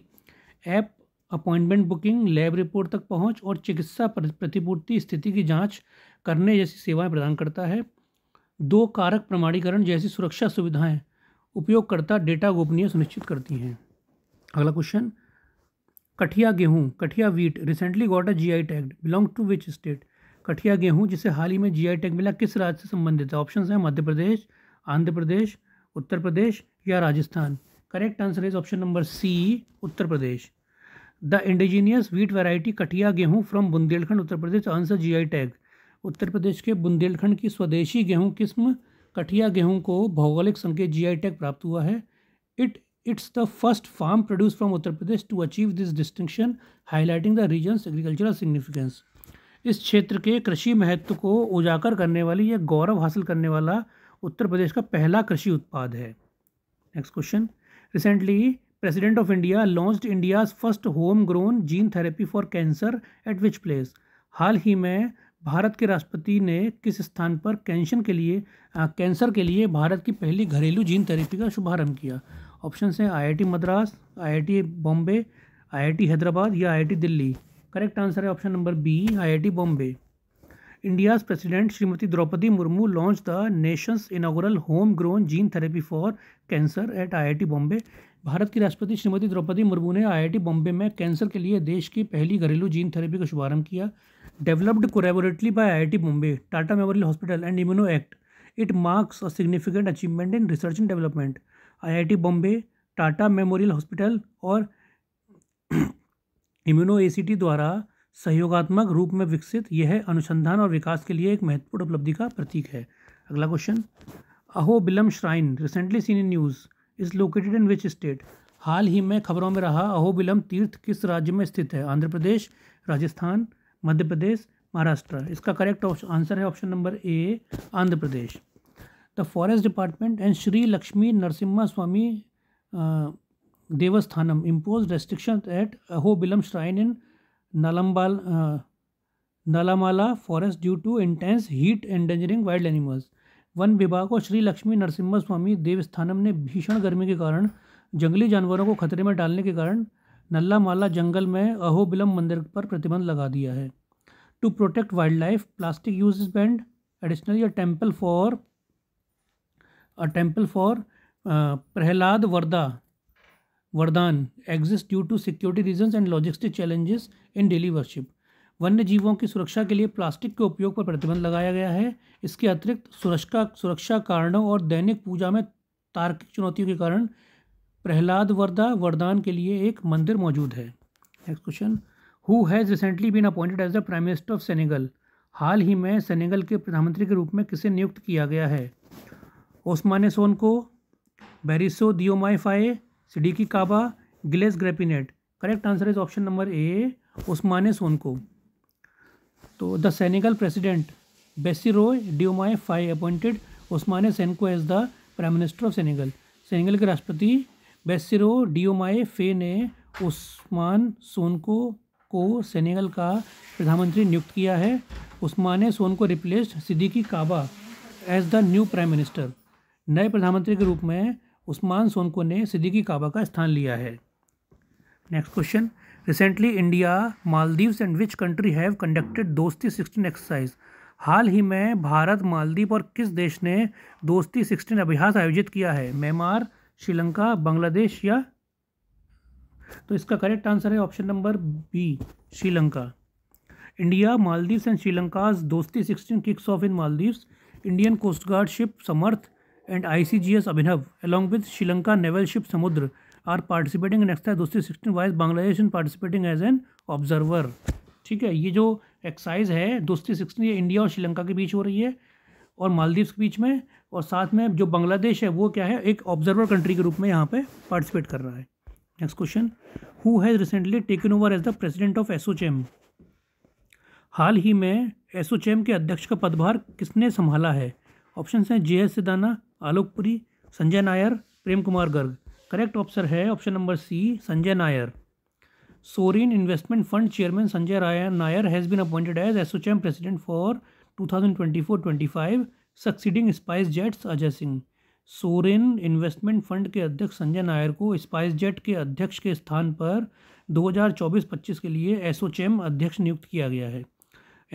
app appointment booking lab report तक पहुंच और चिकित्सा प्रतिपूर्ति स्थिति की जांच करने जैसी सेवाएं प्रदान करता है दो कारक प्रमाणीकरण जैसी सुरक्षा सुविधाएं उपयोगकर्ता डेटा गोपनीय सुनिश्चित करती हैं अगला क्वेश्चन कठिया गेहूँ Kathia wheat recently got a GI tag belong to which state Kathia गेहूँ जिसे हाल ही में जीआई टैग मिला किस राज्य से संबंधित है ऑप्शन हैं मध्य प्रदेश आंध्र प्रदेश उत्तर प्रदेश या Rajasthan correct answer is option number C Uttar Pradesh the indigenous wheat variety Kathia गेहूँ from Bundelkhand Uttar Pradesh answer GI tag Uttar Pradesh के बुंदेलखंड की स्वदेशी गेहूँ किस्म कठिया गेहूं को भौगोलिक संकेत जीआई टैग प्राप्त हुआ है it it's the first farm produce from Uttar Pradesh to achieve this distinction highlighting the region's agricultural significance इस क्षेत्र के कृषि महत्व को उजागर करने वाली या गौरव हासिल करने वाला उत्तर प्रदेश का पहला कृषि उत्पाद है next question recently president of India launch India's first home grown gene therapy for cancer at which place हाल ही में भारत के राष्ट्रपति ने किस स्थान पर कैंशन के लिए आ, कैंसर के लिए भारत की पहली घरेलू जीन थेरेपी का शुभारंभ किया ऑप्शन है IIT Madras IIT Bombay IIT Hyderabad या आईआईटी दिल्ली करेक्ट आंसर है option number B IIT Bombay India's president Shrimati Draupadi Murmu launch the nation's inaugural home grown gene therapy for cancer at I Bombay Bharat की राष्ट्रपति श्रीमती द्रौपदी मुर्मू ने आईआईटी बॉम्बे में कैंसर के लिए देश की पहली घरेलू जीन थेरेपी का शुभारंभ किया developed collaboratively by IIT Bombay Tata memorial hospital and immuno act it marks a significant achievement in research and development I Bombay Tata memorial hospital और *clears throat* इम्यूनो ए द्वारा सहयोगात्मक रूप में विकसित यह अनुसंधान और विकास के लिए एक महत्वपूर्ण उपलब्धि का प्रतीक है अगला question Ahobilam shrine recently seen in news is located in which state हाल ही में खबरों में रहा अहोबिलम तीर्थ किस राज्य में स्थित है आंध्र प्रदेश राजस्थान मध्य प्रदेश महाराष्ट्र इसका करेक्ट आंसर है option number A Andhra Pradesh the forest department and Shri Lakshmi Narasimha Swamy Devasthanam impose restriction at Ahobilam shrine in Nallamala Nallamala forest due to intense heat endangering wild animals वन विभाग और श्री लक्ष्मी नरसिम्हा स्वामी देवस्थानम ने भीषण गर्मी के कारण जंगली जानवरों को खतरे में डालने के कारण नल्लामाला जंगल में अहोबिलम मंदिर पर प्रतिबंध लगा दिया है to protect wild life plastic use is banned additionally a temple for a temple for Prahlad Varada Varadan exist due to security reason and logistic challenges in daily worship वन्य जीवों की सुरक्षा के लिए प्लास्टिक के उपयोग पर प्रतिबंध लगाया गया है इसके अतिरिक्त सुरक्षा सुरक्षा कारणों और दैनिक पूजा में तार्किक चुनौतियों के कारण प्रहलाद वर्दा वरदान के लिए एक मंदिर मौजूद है next question who has recently been appointed as the prime minister of Senegal हाल ही में सेनेगल के प्रधानमंत्री के रूप में किसे नियुक्त किया गया है ओस्मान सोन को बैरिसो Diomaye Faye Sidiki Kaba Gilles Grapinet correct answer is option number A Ousmane Sonko तो the Senegal president Bassirou Diomaye Faye appointed Ousmane Sonko as the prime minister of Senegal Senegal के राष्ट्रपति बेसिरो ड्यूमाए फे ने Usman Sonko को सैनिगल का प्रधानमंत्री नियुक्त किया है उस्मान सोनको को replaced Siddiki Kaba as the new prime minister नए प्रधानमंत्री के रूप में उस्मान सोनको ने सिद्दीकी काबा का स्थान लिया है next question recently India Maldives and which country have conducted Dosti sixteen exercise हाल ही में भारत मालदीव और किस देश ने दोस्ती सिक्सटीन अभ्यास आयोजित किया है म्यांमार श्रीलंका बांग्लादेश या तो इसका करेक्ट आंसर है option number B Sri Lanka India Maldives and Sri Lanka Dosti sixteen kicks off in Maldives Indian coast guard ship Samarth and I C G S Abhinav along with Sri Lanka naval ship Samudra are participating next है दोस्तों sixteen wise Bangladesh in participating as an observer ठीक है ये जो exercise है दोस्ती sixteen ये India और श्रीलंका के बीच हो रही है और मालदीव्स के बीच में और साथ में जो बांग्लादेश है वो क्या है एक ऑब्जर्वर कंट्री के रूप में यहाँ पे पार्टिसिपेट कर रहा है next question who has recently taken over as the president of ASSOCHAM हाल ही में एसोचैम के अध्यक्ष का पदभार किसने संभाला है ऑप्शन हैं J S Sidana Alok Puri Sanjay Nair Prem Kumar Garg correct option है option number C Sanjay Nair Sorin investment fund chairman Sanjay Rai Nair has been appointed as ASSOCHAM president for 2024-25 succeeding SpiceJet's Ajay Singh Sorin investment fund के अध्यक्ष संजय नायर को स्पाइस जेट के अध्यक्ष के स्थान पर 2024-25 के लिए एसोचैम अध्यक्ष नियुक्त किया गया है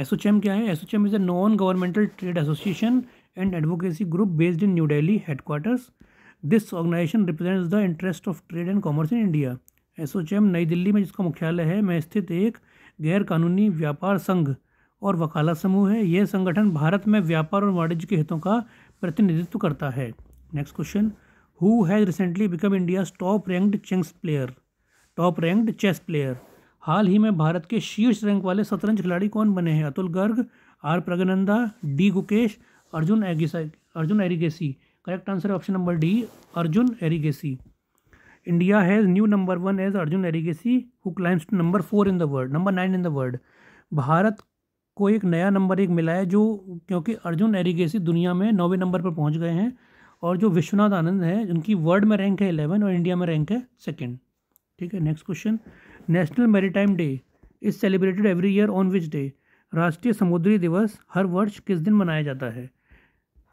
एसोचैम क्या है ASSOCHAM is a non governmental trade association and advocacy group based in New Delhi headquarters this organization represents the interest of trade and commerce in India ASSOCHAM Nai Delhi में जिसका मुख्यालय है में स्थित एक गैर कानूनी व्यापार संघ और वकाला समूह है यह संगठन भारत में व्यापार और वाणिज्य के हितों का प्रतिनिधित्व करता है next question who has recently become India top ranked chess player top ranked chess player हाल ही में भारत के शीर्ष रैंक वाले शतरंज खिलाड़ी कौन बने हैं Atul Garg R Praggnanandhaa D Gukesh Arjun Erigaisi Arjun Erigaisi correct answer option number D Arjun Erigaisi India has new number one as Arjun Erigaisi who climbs to number four in the world number nine in the world Bharat को एक नया नंबर एक मिला है जो क्योंकि अर्जुन एरीगेसी दुनिया में नौवें नंबर पर पहुंच गए हैं और जो विश्वनाथ आनंद है उनकी वर्ल्ड में रैंक है इलेवन और इंडिया में रैंक है सेकेंड ठीक है next question national maritime day is celebrated every year on which day राष्ट्रीय समुद्री दिवस हर वर्ष किस दिन मनाया जाता है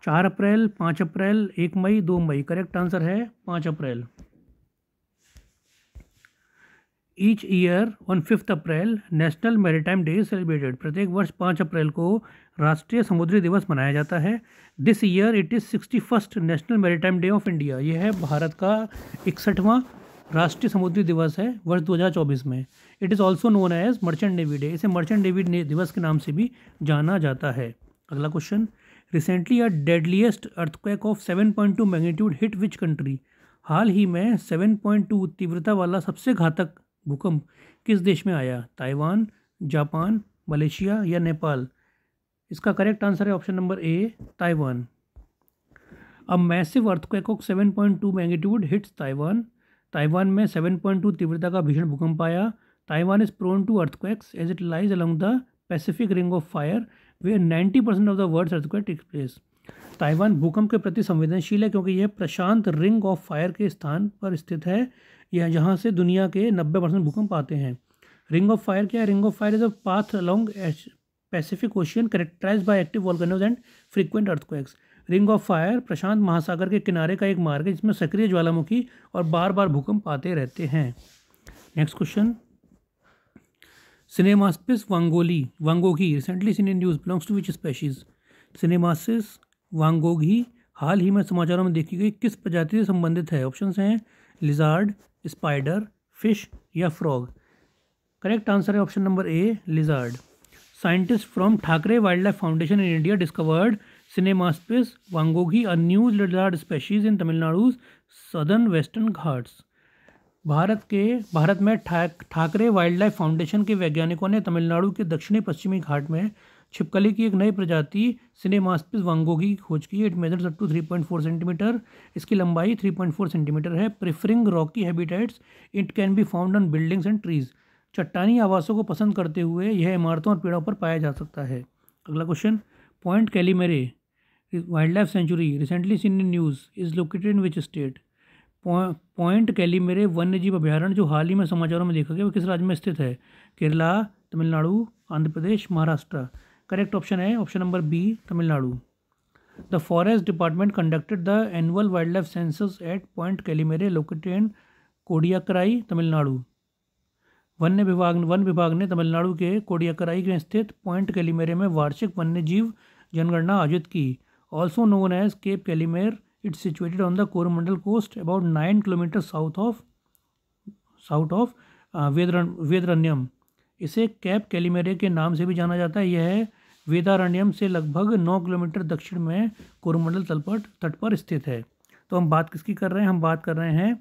चार अप्रैल पाँच अप्रैल एक मई दो मई करेक्ट आंसर है पाँच April each year on fifth April national maritime day celebrated प्रत्येक वर्ष पाँच अप्रैल को राष्ट्रीय समुद्री दिवस मनाया जाता है this year it is sixty first national maritime day of India यह है भारत का इकसठवां राष्ट्रीय समुद्री दिवस है वर्ष 2024 में it is also known as merchant navy day इसे मर्चेंट नेवी दिवस के नाम से भी जाना जाता है अगला question recently a deadliest earthquake of seven point two magnitude hit which country हाल ही में सेवन पॉइंट टू तीव्रता वाला सबसे घातक भूकंप किस देश में आया ताइवान जापान मलेशिया या नेपाल इसका करेक्ट आंसर है ऑप्शन नंबर ए ताइवान अब massive earthquake of seven point two magnitude hits Taiwan Taiwan में सेवन पॉइंट टू तीव्रता का भीषण भूकंप आया Taiwan is prone to earthquakes as it lies along the Pacific ring of fire where ninety percent of the world earthquake takes place Taiwan भूकंप के प्रति संवेदनशील है क्योंकि यह प्रशांत रिंग ऑफ फायर के स्थान पर स्थित है यह जहाँ से दुनिया के नब्बे परसेंट भूकंप आते हैं रिंग ऑफ फायर क्या है ring of fire is a path along Pacific ocean characterize by active volcanoes and frequent earthquakes ring of fire प्रशांत महासागर के किनारे का एक मार्ग है जिसमें सक्रिय ज्वालामुखी और बार बार भूकंप आते रहते हैं next question Cnemaspis vangoghi vangogi, recently seen in news belongs to which species सिनेमासिस वांगोगी हाल ही में समाचारों में देखी गई किस प्रजाति से संबंधित है ऑप्शन हैं लिजार्ड स्पाइडर फिश या फ्रॉग करेक्ट आंसर है option number A lizard scientists from Thackeray Wildlife Foundation in India discovered Cnemaspis vangoghi a new lizard species in Tamil Nadu southern Western Ghats भारत के भारत में ठा, ठाकरे वाइल्ड लाइफ फाउंडेशन के वैज्ञानिकों ने तमिलनाडु के दक्षिणी पश्चिमी घाट में छिपकली की एक नई प्रजाति सिनेमास्पिस वांगोगी की खोज की it measures up to 3.4 centimetre इसकी लंबाई 3.4 सेंटीमीटर है preferring rocky habitats it can be found on buildings and trees चट्टानी आवासों को पसंद करते हुए यह इमारतों और पेड़ों पर पाया जा सकता है अगला question point Calimere wild life sanctuary recently seen in news is located in which state point Calimere वन्य जीव अभ्यारण्य जो हाल ही में समाचारों में देखा गया वो किस राज्य में स्थित है केरला तमिलनाडु आंध्र प्रदेश महाराष्ट्र करेक्ट ऑप्शन है option number B Tamil Nadu the forest department conducted the annual wild life census at point Calimere located Kodiakarai Tamil Nadu वन्य विभाग वन विभाग ने तमिलनाडु के कोडियाकराई में स्थित पॉइंट कैलीमेरे में वार्षिक वन्य जीव जनगणना आयोजित की also known as cape Calimere it's situated on the Coromandel coast about nine kilometres south of south of Vedaran Vedaranyam इसे कैप कैलीमेरिया के नाम से भी जाना जाता है यह वेदारण्यम से लगभग नौ किलोमीटर दक्षिण में कोरमंडल तलपट तट पर स्थित है तो हम बात किसकी कर रहे हैं हम बात कर रहे हैं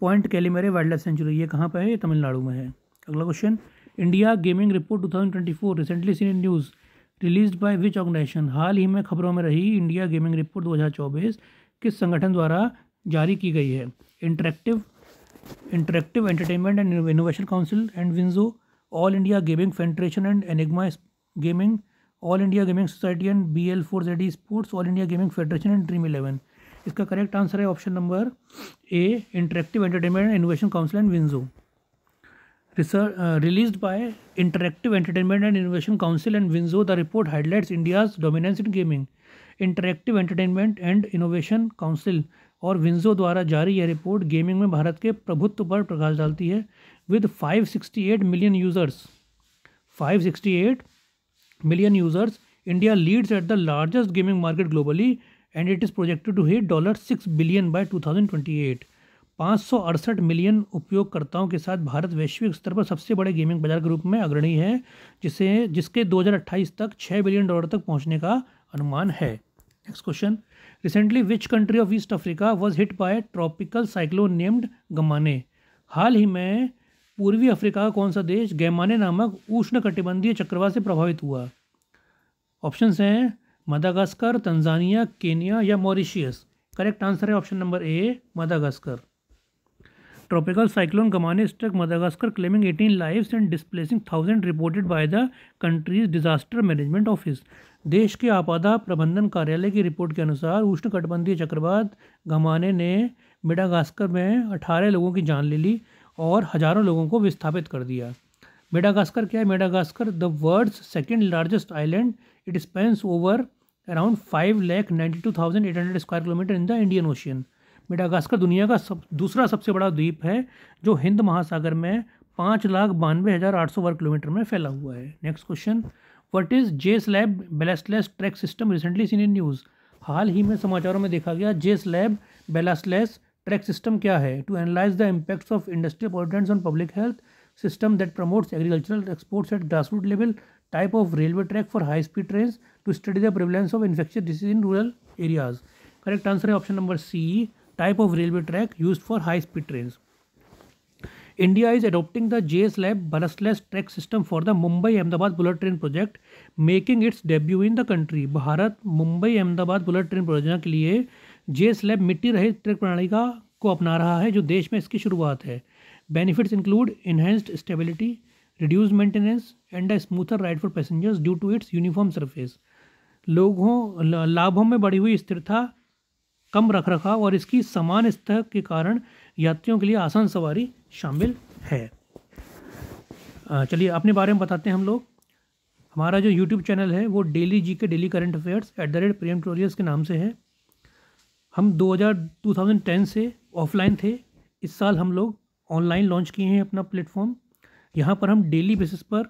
point Calimere wild life sanctuary ये कहाँ पर है ये तमिलनाडु में है अगला question India gaming report 2024 recently seen news released by which organisation हाल ही में खबरों में रही इंडिया गेमिंग रिपोर्ट 2024 किस संगठन द्वारा जारी की गई है interactive interactive entertainment and innovation council and WinZO all India gaming federation and enigma gaming all India gaming society and B L four Z sports all India gaming federation and dream eleven इसका correct answer है option number A interactive entertainment and innovation council and WinZO research released by interactive interactive and innovation council and WinZO the report highlights India's dominance in gaming interactive entertainment and innovation council और WinZO द्वारा जारी यह report gaming में भारत के प्रभुत्व पर प्रकाश डालती है with 568 million users 568 million users India leads at the largest gaming market globally and it is projected to hit dollar six billion by 2028 thousand million उपयोगकर्ताओं के साथ भारत वैश्विक स्तर पर सबसे बड़े गेमिंग बाजार के रूप में अग्रणी है जिसे जिसके 2028 तक 6 बिलियन डॉलर तक पहुंचने का अनुमान है next question recently which country of east Africa was hit by tropical cyclone named Gamane हाल ही में पूर्वी अफ्रीका का कौन सा देश गैमाने नामक उष्ण कटिबंधीय चक्रवात से प्रभावित हुआ ऑप्शन हैं मदागास्कर तंजानिया केनिया या मॉरिशियस करेक्ट आंसर है option number A Madagascar tropical cyclone Gamane struck Madagascar claiming eighteen lives and displacing thousand reported by the country's disaster management office देश के आपदा प्रबंधन कार्यालय की रिपोर्ट के अनुसार उष्णकटिबंधीय चक्रवात घमाने ने मेडागास्कर में 18 लोगों की जान ले ली और हज़ारों लोगों को विस्थापित कर दिया मेडागास्कर क्या है Madagascar the world's second largest island it spans over around five lakh ninety two thousand eight hundred square kilometres in the Indian ocean Madagascar दुनिया का सब दूसरा सबसे बड़ा द्वीप है जो हिंद महासागर में पाँच लाख बानवे हज़ार आठ सौ वर्ग किलोमीटर में फैला हुआ है next question what is J slab ballastless track system recently seen in news हाल ही में समाचारों में देखा गया J slab ballastless track system क्या है to analyse the impacts of industrial pollutants on public health system that promotes agricultural exports at grassroot level type of railway track for high speed train to study the prevalence of infection diseases in rural areas correct answer है option number C type of railway track use for high speed trains India is adopting the the lab ballastless track system for the Mumbai Ahmedabad bullet train project making its debut in the country Bharat Mumbai Ahmedabad bullet train परियोजना के लिए lab मिट्टी रहित track प्रणाली का को अपना रहा है जो देश में इसकी शुरुआत है benefits include enhanced stability reduce maintenance and a smoother ride for passengers due to its uniform surface लोगों लाभों में बढ़ी हुई स्थिरता कम रख रखा और इसकी समान स्तर के कारण यात्रियों के लिए आसान सवारी शामिल है चलिए अपने बारे में बताते हैं हम लोग हमारा जो यूट्यूब चैनल है वो daily G K daily current affairs at the rate प्रेम टोरियस के नाम से है हम 2000 2010 से ऑफलाइन थे इस साल हम लोग ऑनलाइन लॉन्च किए हैं अपना प्लेटफॉर्म यहाँ पर हम डेली बेसिस पर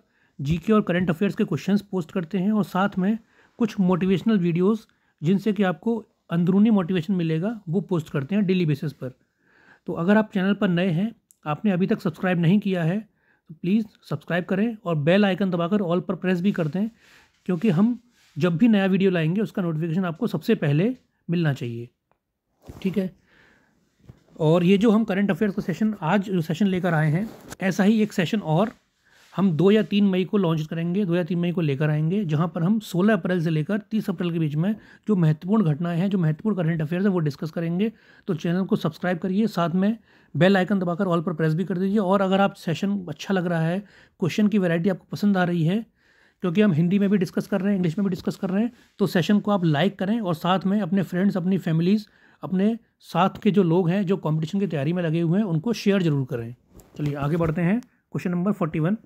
जीके और करंट अफेयर्स के क्वेश्चंस पोस्ट करते हैं और साथ में कुछ मोटिवेशनल वीडियोस जिनसे कि आपको अंदरूनी मोटिवेशन मिलेगा वो पोस्ट करते हैं डेली बेसिस पर तो अगर आप चैनल पर नए हैं आपने अभी तक सब्सक्राइब नहीं किया है तो प्लीज़ सब्सक्राइब करें और बेल आइकन दबाकर ऑल पर प्रेस भी कर दें क्योंकि हम जब भी नया वीडियो लाएंगे उसका नोटिफिकेशन आपको सबसे पहले मिलना चाहिए ठीक है और ये जो हम करंट अफेयर्स का सेशन आज जो सेशन लेकर आए हैं ऐसा ही एक सेशन और हम दो या तीन मई को लॉन्च करेंगे दो या तीन मई को लेकर आएंगे जहाँ पर हम 16 अप्रैल से लेकर 30 अप्रैल के बीच में जो महत्वपूर्ण घटनाएं हैं जो महत्वपूर्ण करंट अफेयर्स हैं वो डिस्कस करेंगे तो चैनल को सब्सक्राइब करिए साथ में बेल आइकन दबाकर ऑल पर प्रेस भी कर दीजिए और अगर आप सेशन अच्छा लग रहा है क्वेश्चन की वैरायटी आपको पसंद आ रही है क्योंकि हम हिंदी में भी डिस्कस कर रहे हैं इंग्लिश में भी डिस्कस कर रहे हैं तो सेशन को आप लाइक करें और साथ में अपने फ्रेंड्स अपनी फैमिलीज़ अपने साथ के जो लोग हैं जो कॉम्पिटिशन की तैयारी में लगे हुए हैं उनको शेयर जरूर करें चलिए आगे बढ़ते हैं question number forty one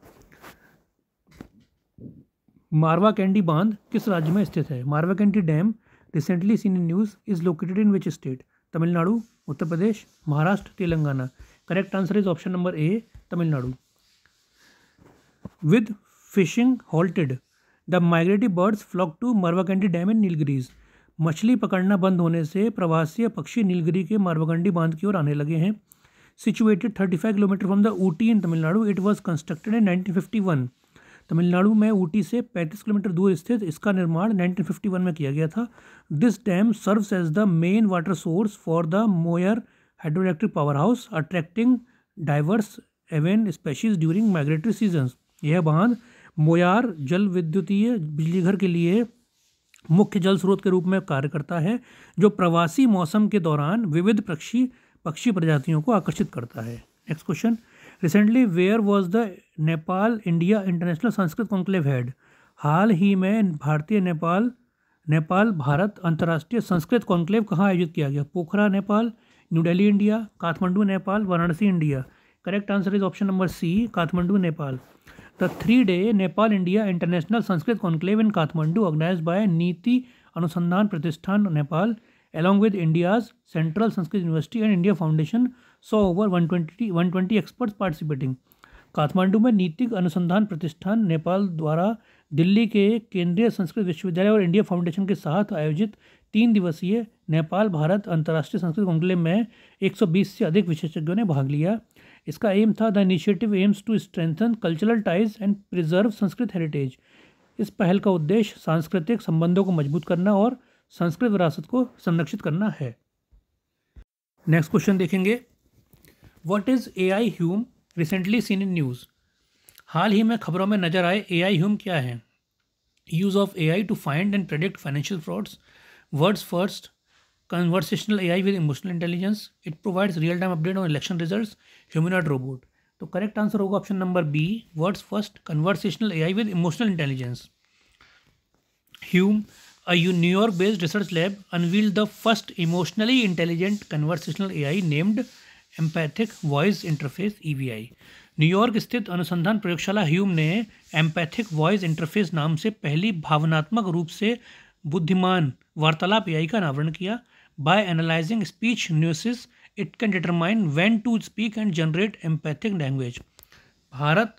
Maravakandy बांध किस राज्य में स्थित है Maravakandy dam recently seen in news is located in which state Tamil Nadu Uttar Pradesh Maharashtra Telangana correct answer is option number A Tamil Nadu with fishing halted the migrative birds flock to Kandy dam in Nilgiris मछली पकड़ना बंद होने से प्रवासीय पक्षी नीलगिरी के मारवाकंडी बांध की ओर आने लगे हैं situated thirty five kilometres from the Ooty in Tamil Nadu it was constructed in nineteen fifty one Tamil Nadu में ऊटी से 35 किलोमीटर दूर स्थित इसका निर्माण 1951 में किया गया था this dam serves as the main water source for the Moyar hydro electric power house attracting diverse avian species during migratory season यह बांध मोयार जल विद्युतीय बिजलीघर के लिए मुख्य जल स्रोत के रूप में कार्य करता है जो प्रवासी मौसम के दौरान विविध पक्षी पक्षी प्रजातियों को आकर्षित करता है next question recently where was the Nepal India international Sanskrit conclave held हाल ही में भारतीय नेपाल नेपाल भारत अंतर्राष्ट्रीय संस्कृत कॉन्क्लेव कहाँ आयोजित किया गया Pokhara Nepal new Delhi India Kathmandu Nepal Varanasi India correct answer is option number C Kathmandu Nepal the three day Nepal India international Sanskrit conclave in Kathmandu organised by Niti Anusandhan Pratishthan Nepal along with India's central Sanskrit university and India foundation so over one twenty one twenty experts participating Kathmandu में नीतिक अनुसंधान प्रतिष्ठान नेपाल द्वारा दिल्ली के केंद्रीय संस्कृत विश्वविद्यालय और India foundation के साथ आयोजित तीन दिवसीय नेपाल भारत अंतर्राष्ट्रीय संस्कृत कॉन्क्लेव में 120 से अधिक विशेषज्ञों ने भाग लिया इसका एम था the initiative aims to strengthen cultural ties and preserve Sanskrit heritage इस पहल का उद्देश्य सांस्कृतिक संबंधों को मजबूत करना और संस्कृत विरासत को संरक्षित करना है नेक्स्ट क्वेश्चन देखेंगे what is A I Hume recently seen in news हाल ही में खबरों में नजर आए ए आई ह्यूम क्या है use of A I to find and predict financial frauds world's first conversational A I with emotional intelligence it provides real time update on election result humanoid robot तो करेक्ट आंसर होगा option number B world's first conversational A I with emotional intelligence Hume you New York based research lab lab the first emotionally intelligent conversational A I named empathic voice interface EVI New York स्थित अनुसंधान प्रयोगशाला Hume ने empathic voice interface नाम से पहली भावनात्मक रूप से बुद्धिमान वार्तालाप एआई का अनावरण किया by analysing speech nuances it can determine when to speak and generate empathic language Bharat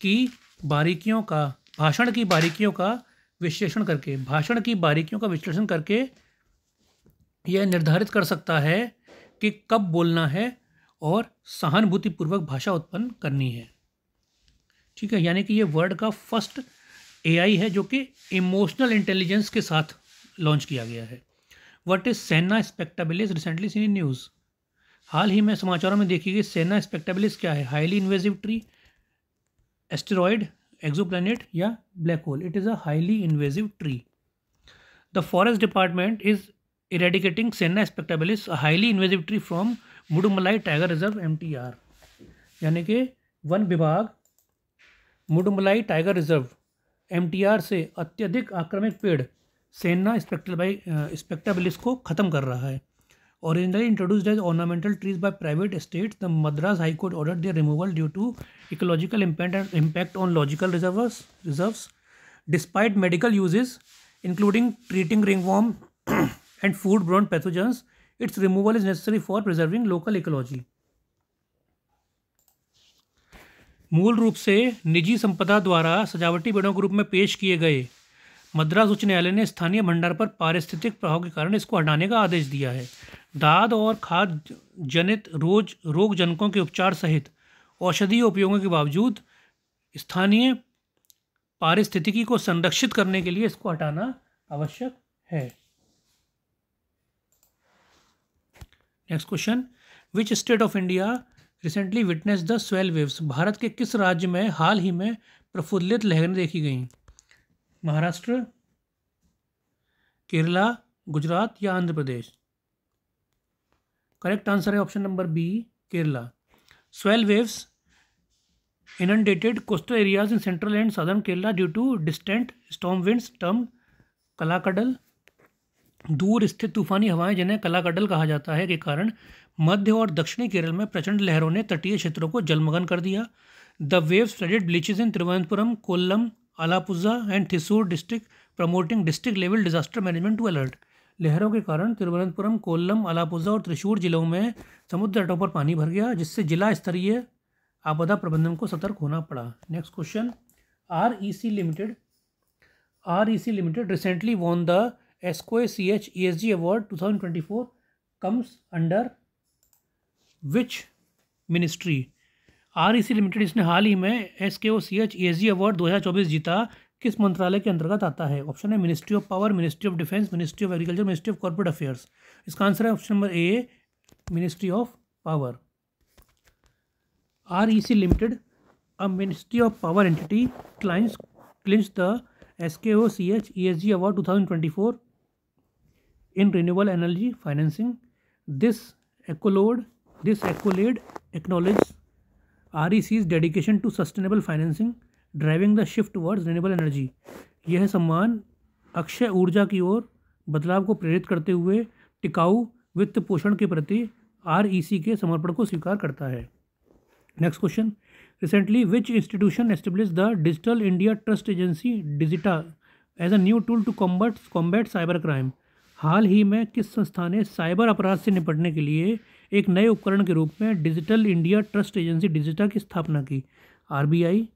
की बारीकियों का भाषण की बारीकियों का विश्लेषण करके भाषण की बारीकियों का विश्लेषण करके यह निर्धारित कर सकता है कि कब बोलना है और सहानुभूतिपूर्वक भाषा उत्पन्न करनी है ठीक है यानी कि ये वर्ड का फर्स्ट एआई है जो कि इमोशनल इंटेलिजेंस के साथ लॉन्च किया गया है what is Senna spectabilis recently seen news हाल ही में समाचारों में देखी गई सेना स्पेक्टाबिलिस क्या है highly invasive tree asteroid exo या black hole it is a highly invasive tree the forest department is eradicating Senna spectabilis highly invasive tree from Mudumalai tiger reserve M T R यानी कि वन विभाग Mudumalai tiger reserve M T R से अत्यधिक आक्रमिक पेड़ सेना spectacled by स्पेक्टाबिलिस को खत्म कर रहा है originally introduced as ornamental trees by private state the Madras high court ordered their removal due to ecological impact on logical reserves reserve despite medical uses including treating ringworm and food borne pathogens Its removal is necessary for preserving local ecology. मूल रूप से निजी संपदा द्वारा सजावटी पेड़ों के रूप में पेश किए गए मद्रास उच्च न्यायालय ने स्थानीय भंडार पर पारिस्थितिक प्रभाव के कारण इसको हटाने का आदेश दिया है दाद और खाद जनित रोज रोग जनकों के उपचार सहित औषधीय उपयोगों के बावजूद स्थानीय पारिस्थितिकी को संरक्षित करने के लिए इसको हटाना आवश्यक है next question which state of India recently witness the swell waves Bharat के किस राज्य में हाल ही में प्रफुल्लित लहरें देखी गई महाराष्ट्र केरला गुजरात या आंध्र प्रदेश करेक्ट आंसर है option number B Kerala swell waves inundated coastal areas in central and southern Kerala due to distant storm winds term Kallakkadal दूर स्थित तूफानी हवाएं जिन्हें कलाकडल कहा जाता है के कारण मध्य और दक्षिणी केरल में प्रचंड लहरों ने तटीय क्षेत्रों को जलमग्न कर दिया the waves spreaded beaches in Thiruvananthapuram Kollam Alappuzha and Thrissur district prompting district level disaster management to alert लहरों के कारण तिरुवनंतपुरम कोल्लम अलापुजा और त्रिशूर जिलों में समुद्र तटों पर पानी भर गया जिससे जिला स्तरीय आपदा प्रबंधन को सतर्क होना पड़ा next question R E C limited R E C limited recently won the S K O C H E S G award two thousand twenty four comes under which ministry R E C limited इसने हाल ही में S K O C H E S G award दो हज़ार चौबीस जीता किस मंत्रालय के अंतर्गत आता है ऑप्शन है ministry of power ministry of defence ministry of agriculture ministry of corporate affairs इसका आंसर है option number A ministry of power R E C limited a ministry of power entity clinches clinches the S K O C H E S G award two thousand twenty four in energy financing this accolade this accolade acknowledge R E C's dedication to sustainable financing driving the shift words renewable energy यह सम्मान अक्षय ऊर्जा की ओर बदलाव को प्रेरित करते हुए टिकाऊ वित्त पोषण के प्रति आर ई सी के समर्पण को स्वीकार करता है next question recently which institution establish the digital India trust agency DIGITA as a new tool to combat combat cyber crime हाल ही में किस संस्था ने साइबर अपराध से निपटने के लिए एक नए उपकरण के रूप में digital India trust agency DIGITA की स्थापना की आरबीआई,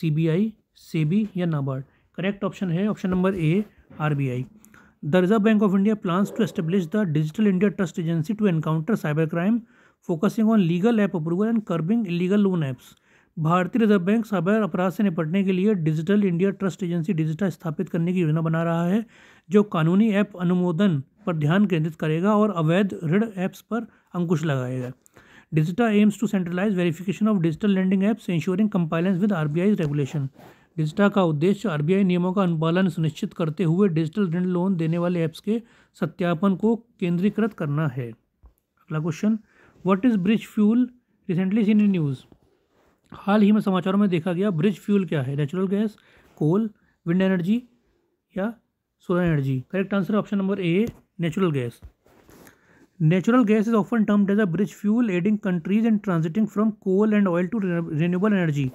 सीबीआई, सेबी या नाबार्ड करेक्ट ऑप्शन है option number A RBI the reserve bank of India plans to establish the digital India trust agency to encounter cyber crime focusing on legal app approval and curbing legal loan apps भारतीय reserve bank cyber अपराध से निपटने के लिए digital India trust agency DIGITA स्थापित करने की योजना बना रहा है जो कानूनी ऐप अनुमोदन पर ध्यान केंद्रित करेगा और अवैध ऋण ऐप्स पर अंकुश लगाएगा DIGITA aims to centralize verification of digital lending apps ensuring compliance with R regulation DIGITA का उद्देश्य आर नियमों का अनुपालन सुनिश्चित करते हुए डिजिटल ऋण लोन देने वाले ऐप्स के सत्यापन को केंद्रीकृत करना है अगला question what is bridge fuel recently seen in news हाल ही में समाचारों में देखा गया ब्रिज फ्यूल क्या है natural gas coal wind energy या solar energy correct answer option number A natural gas natural gas is often term as a bridge fuel aiding countries and transitioning from coal and oil to renewable energy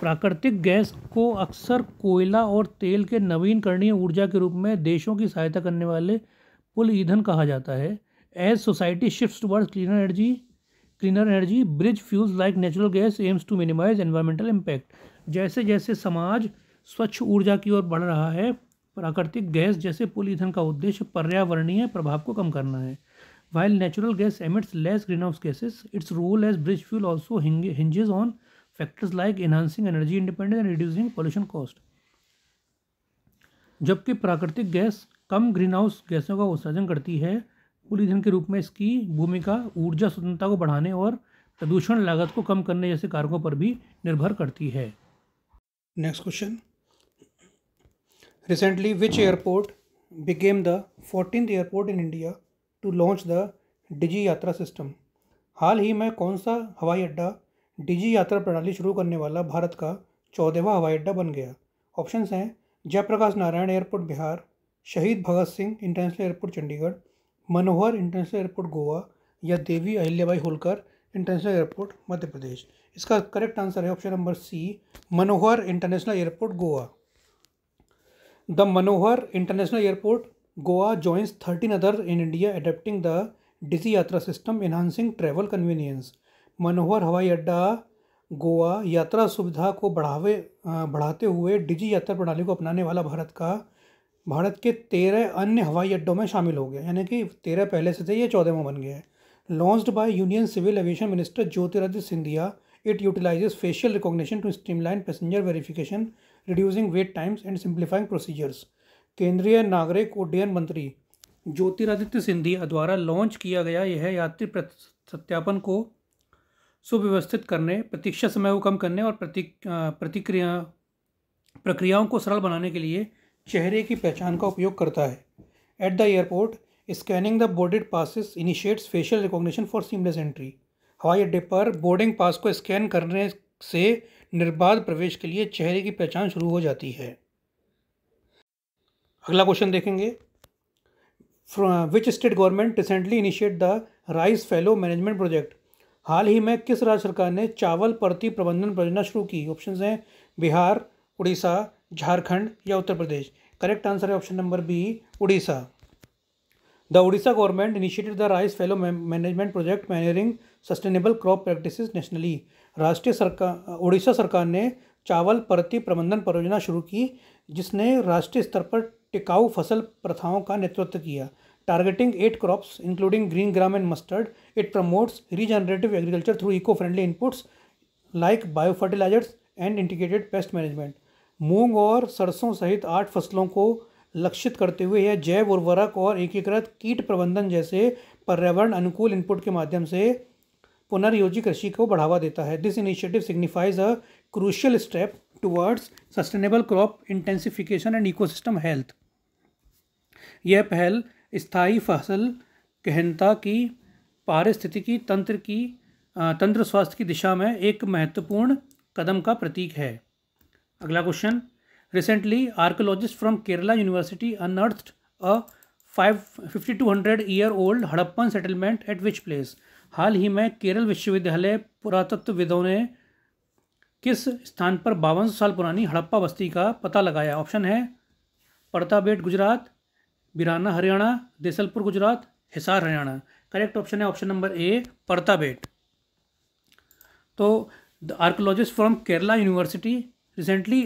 प्राकृतिक gas को अक्सर कोयला और तेल के नवीनकरणीय ऊर्जा के रूप में देशों की सहायता करने वाले पुल ईंधन कहा जाता है as society shift towards cleaner energy cleaner energy bridge fuels like natural gas aims to minimize environmental impact जैसे जैसे समाज स्वच्छ ऊर्जा की ओर बढ़ रहा है प्राकृतिक गैस जैसे ईंधन का उद्देश्य पर्यावरणीय प्रभाव को कम करना है while natural gas emits less green house gases its role as bridge fuel also hinges on factors like enhancing energy independence and reducing pollution cost जबकि प्राकृतिक गैस कम ग्रीन हाउस गैसों का उत्सर्जन करती है कुल ईंधन के रूप में इसकी भूमिका ऊर्जा स्वतंत्रता को बढ़ाने और प्रदूषण लागत को कम करने जैसे कारकों पर भी निर्भर करती है next question recently which airport became the fourteen airport in India to launch the DigiYatra system हाल ही में कौन सा हवाई अड्डा डिजी यात्रा प्रणाली शुरू करने वाला भारत का चौदहवा हवाई अड्डा बन गया ऑप्शंस हैं Jayaprakash Narayan airport Bihar Shaheed Bhagat Singh international airport Chandigarh Manohar international airport Goa या देवी अहिल्याबाई होलकर इंटरनेशनल एयरपोर्ट मध्य प्रदेश इसका करेक्ट आंसर है option number C Manohar international airport Goa the Manohar international airport Goa joins thirteen other in India adapting the DigiYatra system enhancing travel convenience Manohar हवाई अड्डा गोवा यात्रा सुविधा को बढ़ावे बढ़ाते हुए डिजी यात्रा प्रणाली को अपनाने वाला भारत का भारत के तेरह अन्य हवाई अड्डों में शामिल हो गया यानी कि तेरह पहले से थे ये चौदहवा बन गया है launched by union civil aviation minister Jyotiraditya Scindia it utilizes facial recognition to streamline passenger verification reducing wait times and simplifying procedures केंद्रीय नागरिक उड्डयन मंत्री ज्योतिरादित्य सिंधिया द्वारा लॉन्च किया गया यह यात्री सत्यापन को सुव्यवस्थित करने प्रतीक्षा समय को कम करने और प्रति प्रतिक्रिया प्रक्रियाओं को सरल बनाने के लिए चेहरे की पहचान का उपयोग करता है at the airport scanning the boarded passes initiates facial recognition for seamless entry हवाई अड्डे पर बोर्डिंग पास को स्कैन करने से निर्बाध प्रवेश के लिए चेहरे की पहचान शुरू हो जाती है अगला क्वेश्चन देखेंगे which state government recently initiate the rice fallow management project हाल ही में किस राज्य सरकार ने चावल प्रति प्रबंधन परियोजना शुरू की ऑप्शन हैं बिहार उड़ीसा झारखंड या उत्तर प्रदेश करेक्ट आंसर है option number B Orissa the Orissa government initiated the rice fallow management project managing sustainable crop practices nationally राष्ट्रीय सरकार उड़ीसा सरकार ने चावल प्रति प्रबंधन परियोजना शुरू की जिसने राष्ट्रीय स्तर पर टिकाऊ फसल प्रथाओं का नेतृत्व किया targeting at crops including green gram and mustard it promotes regenerative agriculture through eco friendly inputs like bio fertilizers and integrated pest management मूंग और सरसों सहित आठ फसलों को लक्षित करते हुए यह जैव उर्वरक और एकीकृत कीट प्रबंधन जैसे पर्यावरण अनुकूल इनपुट के माध्यम से पुनर्योजी कृषि को बढ़ावा देता है this initiative signifies a crucial step towards sustainable crop intensification and ecosystem health यह पहल स्थायी फसल गहनता की पारिस्थितिकी तंत्र की तंत्र स्वास्थ्य की दिशा में एक महत्वपूर्ण कदम का प्रतीक है अगला question recently archaeologist from Kerala university unearth a five fifty two hundred year old Harappan settlement at which place हाल ही में केरल विश्वविद्यालय पुरातत्वविदों ने किस स्थान पर बावन साल पुरानी हड़प्पा बस्ती का पता लगाया ऑप्शन है पड़ताबेट गुजरात बिराना हरियाणा देसलपुर गुजरात हिसार हरियाणा करेक्ट ऑप्शन है ऑप्शन नंबर ए पड़ताबेट तो the archaeologist from Kerala university recently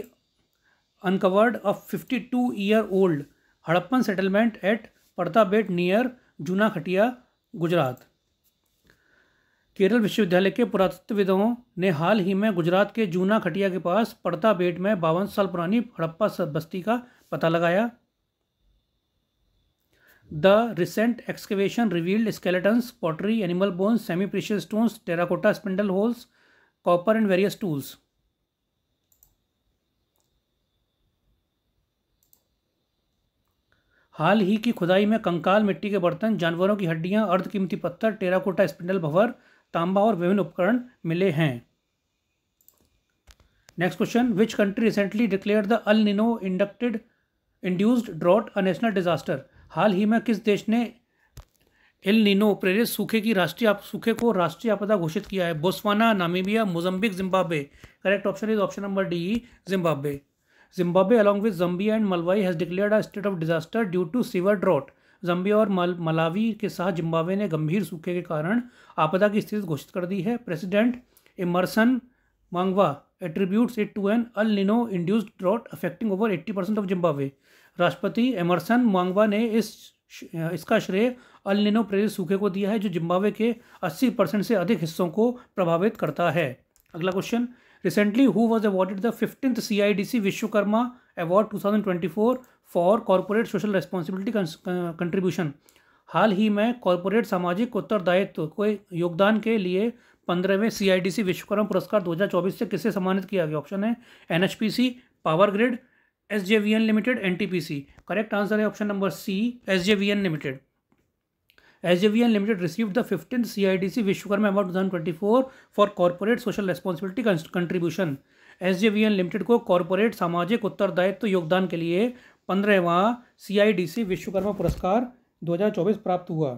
uncovered recently fifty two year old Harappan settlement at at near Juna Khatia Gujarat Kerala विश्वविद्यालय के पुरातत्वविदों ने हाल ही में गुजरात के जूना खटिया के पास पड़ता बेट में बावन साल पुरानी हड़प्पा बस्ती का पता लगाया the recent excavation revealed skeletons pottery animal bones semi precious stones terracotta spindle whorls copper and various tools हाल ही की खुदाई में कंकाल मिट्टी के बर्तन जानवरों की हड्डियां अर्धकीमती पत्थर टेराकोटा स्पिंडल भवर तांबा और विभिन्न उपकरण मिले हैं next question which country recently declare the El Nino inducted induced drought a national disaster हाल ही में किस देश ने एल निनो प्रेरित सूखे की राष्ट्रीय सूखे को राष्ट्रीय आपदा घोषित किया है Botswana Namibia Mozambique Zimbabwe correct option is option number D Zimbabwe Zimbabwe along with Zambia and Malawi has declared a state of disaster due to severe drought Zambia और मल, मलावी के साथ जिम्बाब्वे ने गंभीर सूखे के कारण आपदा की स्थिति घोषित कर दी है president Emmerson Mnangagwa attributes it to an El Nino induced drought affecting over eighty percent of Zimbabwe राष्ट्रपति एमरसन मांगवा ने इस इसका श्रेय अल निनो प्रेरित सूखे को दिया है जो जिम्बाब्वे के अस्सी परसेंट से अधिक हिस्सों को प्रभावित करता है अगला question recently who was awarded the fifteenth C I D C Vishwakarma award two thousand twenty four for corporate social responsibility contribution हाल ही में कॉरपोरेट सामाजिक उत्तरदायित्व को योगदान के लिए पंद्रहवें सी आई डी सी विश्वकर्मा पुरस्कार दो हज़ार चौबीस से किसे सम्मानित किया गया ऑप्शन है N H P C power grid S J V N limited N T P C correct answer है option number C S J V N limited N limited receive the fifteen C I D C Vishwakarma award four for corporate social responsibility contribution S J V N limited को corporate सामाजिक उत्तरदायित्व योगदान के लिए पंद्रहवा सी I D C Vishwakarma पुरस्कार दो हज़ार चौबीस प्राप्त हुआ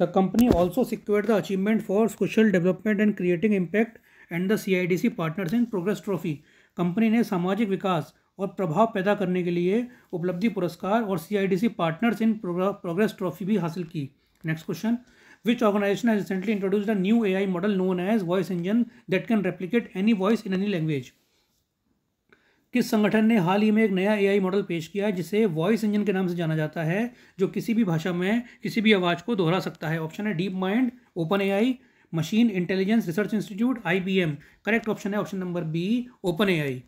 the company also secured the achievement for social development and creating impact and the C I D C partners in progress trophy company ने सामाजिक विकास और प्रभाव पैदा करने के लिए उपलब्धि पुरस्कार और C I D C partners in progress trophy भी हासिल की Next question. Which organization has recently introduced a new AI model known as voice engine that can replicate any voice in any language? किस संगठन ने हाल ही में एक नया एआई मॉडल पेश किया है जिसे वॉइस इंजन के नाम से जाना जाता है जो किसी भी भाषा में किसी भी आवाज़ को दोहरा सकता है ऑप्शन है deep mind open AI machine intelligence research institute IBM correct option है option number B open AI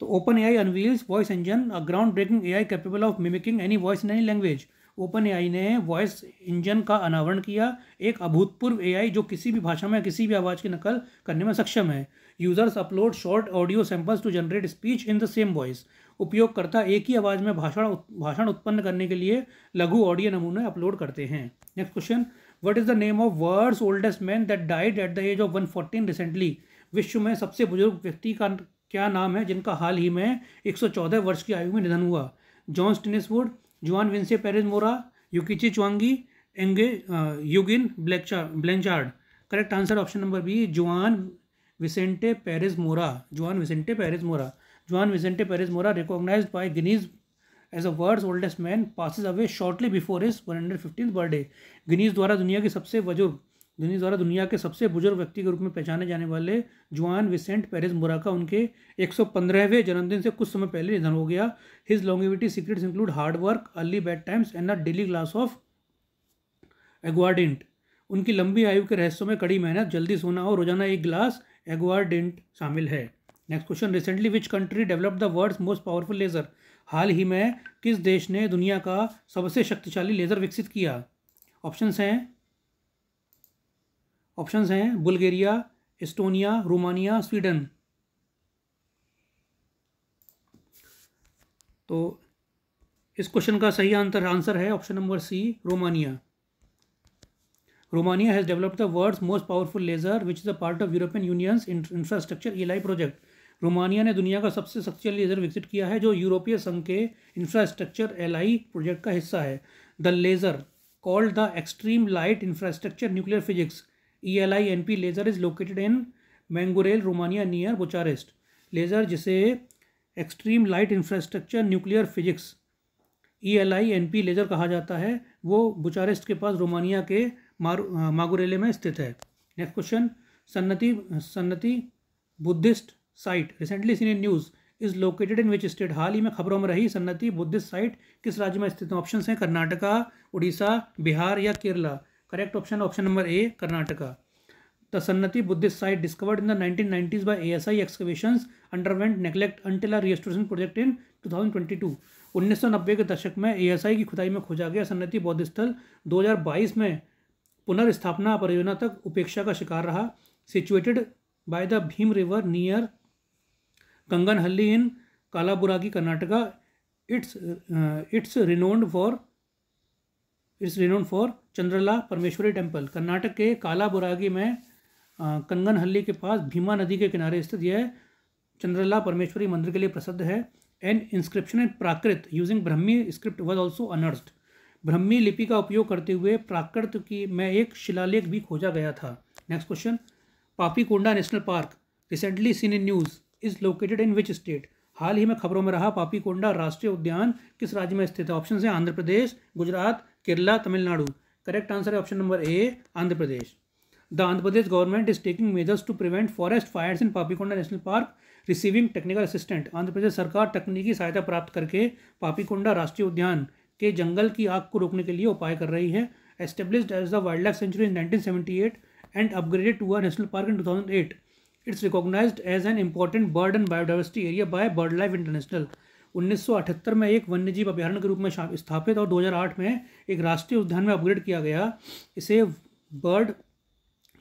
तो open AI unveils voice engine a ground breaking AI capable of mimicking any voice in any language open AI ने voice engine का अनावरण किया एक अभूतपूर्व AI जो किसी भी भाषा में किसी भी आवाज़ की नकल करने में सक्षम है users upload short audio samples to generate speech in the same voice उपयोगकर्ता एक ही आवाज़ में भाषण भाषण उत्पन्न करने के लिए लघु ऑडियो नमूने अपलोड करते हैं next question what is the name of world's oldest man that died at the age of one fourteen recently विश्व में सबसे बुजुर्ग व्यक्ति का क्या नाम है जिनका हाल ही में 114 वर्ष की आयु में निधन हुआ जॉन स्टिनिसवुड जुआन विंसे पेरेज मोरा युकिची चुआंगी एंगे युगिन ब्लैकचा Blanchard correct answer option number B Juan Vicente Perez Mora Juan Vicente Perez Mora Juan Vicente Perez Mora recognize by Guinness as a world oldest man passes away shortly before is one hundred fifteen birthday Guinness द्वारा दुनिया के सबसे बजुर्ग दुनिया द्वारा दुनिया के सबसे बुजुर्ग व्यक्ति के रूप में पहचाने जाने वाले जुआन विसेंट पेरिस मोरा का उनके पंद्रहवें जन्मदिन से कुछ समय पहले निधन हो गया his longevity secrets include hard work early bed times and a daily glass of aguardiente उनकी लंबी आयु के रहस्यों में कड़ी मेहनत जल्दी सोना और रोजाना एक ग्लास एग्वाडेंट शामिल है next question recently which country develop the world most powerful laser हाल ही में किस देश ने दुनिया का सबसे शक्तिशाली लेजर विकसित किया ऑप्शंस हैं ऑप्शंस हैं बुल्गेरिया एस्टोनिया रोमानिया स्वीडन तो इस क्वेश्चन का सही आंसर आंसर है option number C Romania Romania has developed the world's most powerful laser which is a part of European Union's infrastructure ELI project Romania ने दुनिया का सबसे शक्तिशाली लेजर विकसित किया है जो यूरोपीय संघ के इंफ्रास्ट्रक्चर एल प्रोजेक्ट का हिस्सा है the laser called the extreme light infrastructure nuclear physics E L I N P laser is located in Magurele Romania near Bucharest laser जिसे extreme light infrastructure nuclear physics E L I N P laser कहा जाता है वो Bucharest के पास Romania के मार में स्थित है next question Sannati Sannati Buddhist site recently seen in news is located in which state हाल ही में खबरों में रही सन्नति बुद्धिस्ट साइट किस राज्य में स्थित ऑप्शन हैं कर्नाटका उड़ीसा बिहार या Kerala correct option option number A Karnataka the Sannati Buddhist site discovered in the nineteen nineties by A S I excavation underwent neglect until restoration project in two thousand twenty two उन्नीस सौ नब्बे के दशक में ए एस आई की खुदाई में खोजा गया सन्नति बौद्ध स्थल दो हजार बाईस में पुनर्स्थापना परियोजना तक उपेक्षा का शिकार रहा situated by the Bhima river near Kanaganahalli in Kalaburagi Karnataka its its renowned for its renowned for Chandrala Parameshwari temple Karnataka के कालाबुरागी में कंगनहल्ली के पास भीमा नदी के किनारे स्थित यह चंद्रला परमेश्वरी मंदिर के लिए प्रसिद्ध है an inscription in Prakrit using Brahmi script was also unearthed Brahmi लिपि का उपयोग करते हुए प्राकृत की में एक शिलालेख भी खोजा गया था next question Papikonda national park recently seen in news is located in which state हाल ही में खबरों में रहा पापीकोंडा राष्ट्रीय उद्यान किस राज्य में स्थित है ऑप्शन है आंध्र प्रदेश गुजरात केरला तमिलनाडु करेक्ट आंसर है option number A Andhra Pradesh the Andhra Pradesh government is taking measures to prevent forest fires in Papikonda national park receiving technical assistant Andhra Pradesh सरकार तकनीकी सहायता प्राप्त करके पापीकोंडा राष्ट्रीय उद्यान के जंगल की आग को रोकने के लिए उपाय कर रही है established as the wild life sanctuary in nineteen seventy eight and 1978 and national park in two thousand eight it's It's as an an bird and biodiversity area by by life international 1978 में एक वन्यजीव अभ्यारण्य के रूप में स्थापित और 2008 में एक राष्ट्रीय उद्यान में अपग्रेड किया गया इसे बर्ड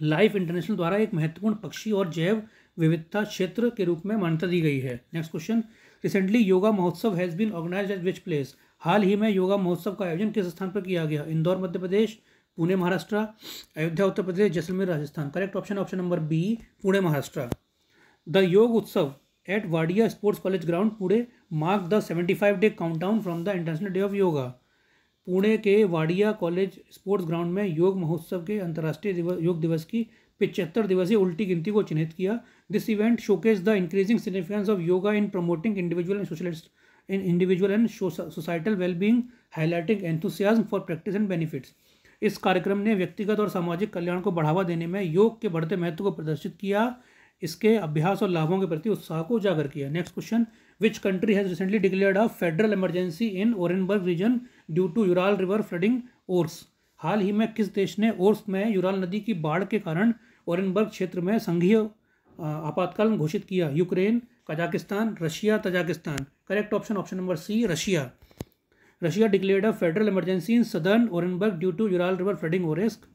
लाइफ इंटरनेशनल द्वारा एक महत्वपूर्ण पक्षी और जैव विविधता क्षेत्र के रूप में मान्यता दी गई है नेक्स्ट क्वेश्चन रिसेंटली योगा महोत्सव has been organize at which place हाल ही में योगा महोत्सव का आयोजन किस स्थान पर किया गया Indore Madhya Pradesh Pune Maharashtra Ayodhya Uttar Pradesh Jaisalmer Rajasthan correct option option number B Pune Maharashtra the Yog Utsav at Wadia sports college ground Pune mark the seventy five day countdown from the international day of yoga Pune के वाडिया कॉलेज स्पोर्ट्स ग्राउंड में योग महोत्सव के अंतर्राष्ट्रीय योग दिवस की पिचहत्तर दिवसीय उल्टी गिनती को चिन्हित किया this event showcase the increasing significance of yoga in promoting individual and socialist in individual and societal wellbeing highlighting enthusiasm for practice and benefits इस कार्यक्रम ने व्यक्तिगत और सामाजिक कल्याण को बढ़ावा देने में योग के बढ़ते महत्व को प्रदर्शित किया इसके अभ्यास और लाभों के प्रति उत्साह को उजागर किया next question which country has recently declared a federal emergency in Orenburg region due to Ural river flooding Orsk हाल ही में किस देश ने ओर्स में यूराल नदी की बाढ़ के कारण ओरनबर्ग क्षेत्र में संघीय आपातकाल घोषित किया Ukraine Kazakhstan Russia Tajikistan correct option option number C Russia Russia declared a federal emergency in southern Orenburg due to Ural river flooding Orsk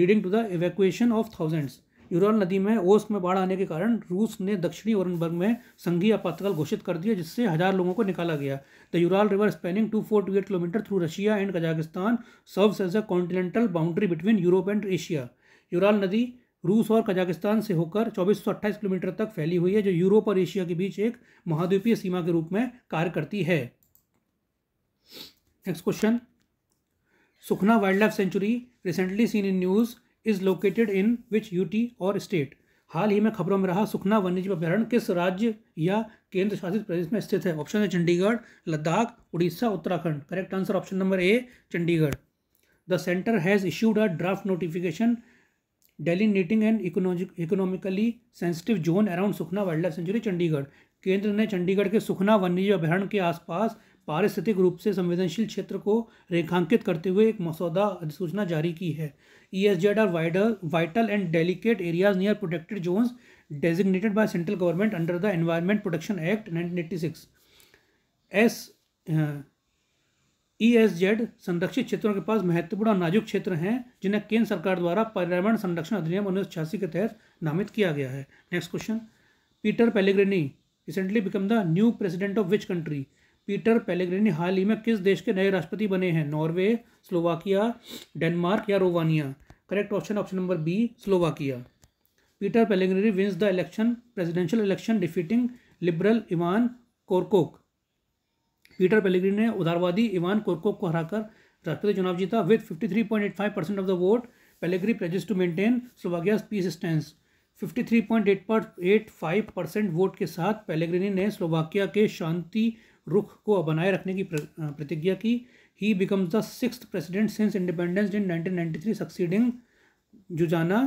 leading to the evacuation of thousands Ural नदी में ओस में बाढ़ आने के कारण रूस ने दक्षिणी ओरनबर्ग में संघीय आपातकाल घोषित कर दिया जिससे हजार लोगों को निकाला गया the Ural river spanning two four two eight kilometre through Russia and Kazakhstan serves as a continental boundary between Europe and Asia Ural नदी रूस और कजाकिस्तान से होकर 2428 किलोमीटर तक फैली हुई है जो यूरोप और एशिया के बीच एक महाद्वीपीय सीमा के रूप में कार्य करती है next question Sukhna wild life sanctuary recently seen in news is located in which UT or state हाल ही में खबरों में रहा सुखना वन्यजीव अभ्यारण्य किस राज्य या केंद्र शासित प्रदेश में स्थित है ऑप्शन है Chandigarh Ladakh Orissa Uttarakhand correct answer option number A Chandigarh the centre has issued a draft notification delineating and economically sensitive zone around Sukhna wild life sanctuary Chandigarh केंद्र ने चंडीगढ़ के सुखना वन्यजीव अभ्यारण्य के आसपास पारिस्थितिक रूप से संवेदनशील क्षेत्र को रेखांकित करते हुए एक मसौदा अधिसूचना जारी की है ESZ are wider, vital and delicate areas near protected zones designated by central government under the Environment Protection Act 1986. E uh, Z e संरक्षित क्षेत्रों के पास महत्वपूर्ण और नाजुक क्षेत्र हैं जिन्हें केंद्र सरकार द्वारा पर्यावरण संरक्षण अधिनियम उन्नीस के तहत नामित किया गया है next question Peter Pellegrini recently become the new president of which country Peter Pellegrini हाल ही में किस देश के नए राष्ट्रपति बने हैं नॉर्वे स्लोवाकिया डेनमार्क या Romania correct option option number B Slovakia Peter Pellegrini wins the election presidential election defeating liberal Ivan Korcok Peter Pellegrini ने उदारवादी इवान कोरकोक को हराकर राष्ट्रपति चुनाव जीता with five percent of the vote Pellegrini pledges to maintain Slovakia peace stand five percent vote के साथ Pellegrini ने स्लोवाकिया के शांति रुख को बनाए रखने की प्रतिज्ञा की he becomes the six president since independence in 1993 succeeding Zuzana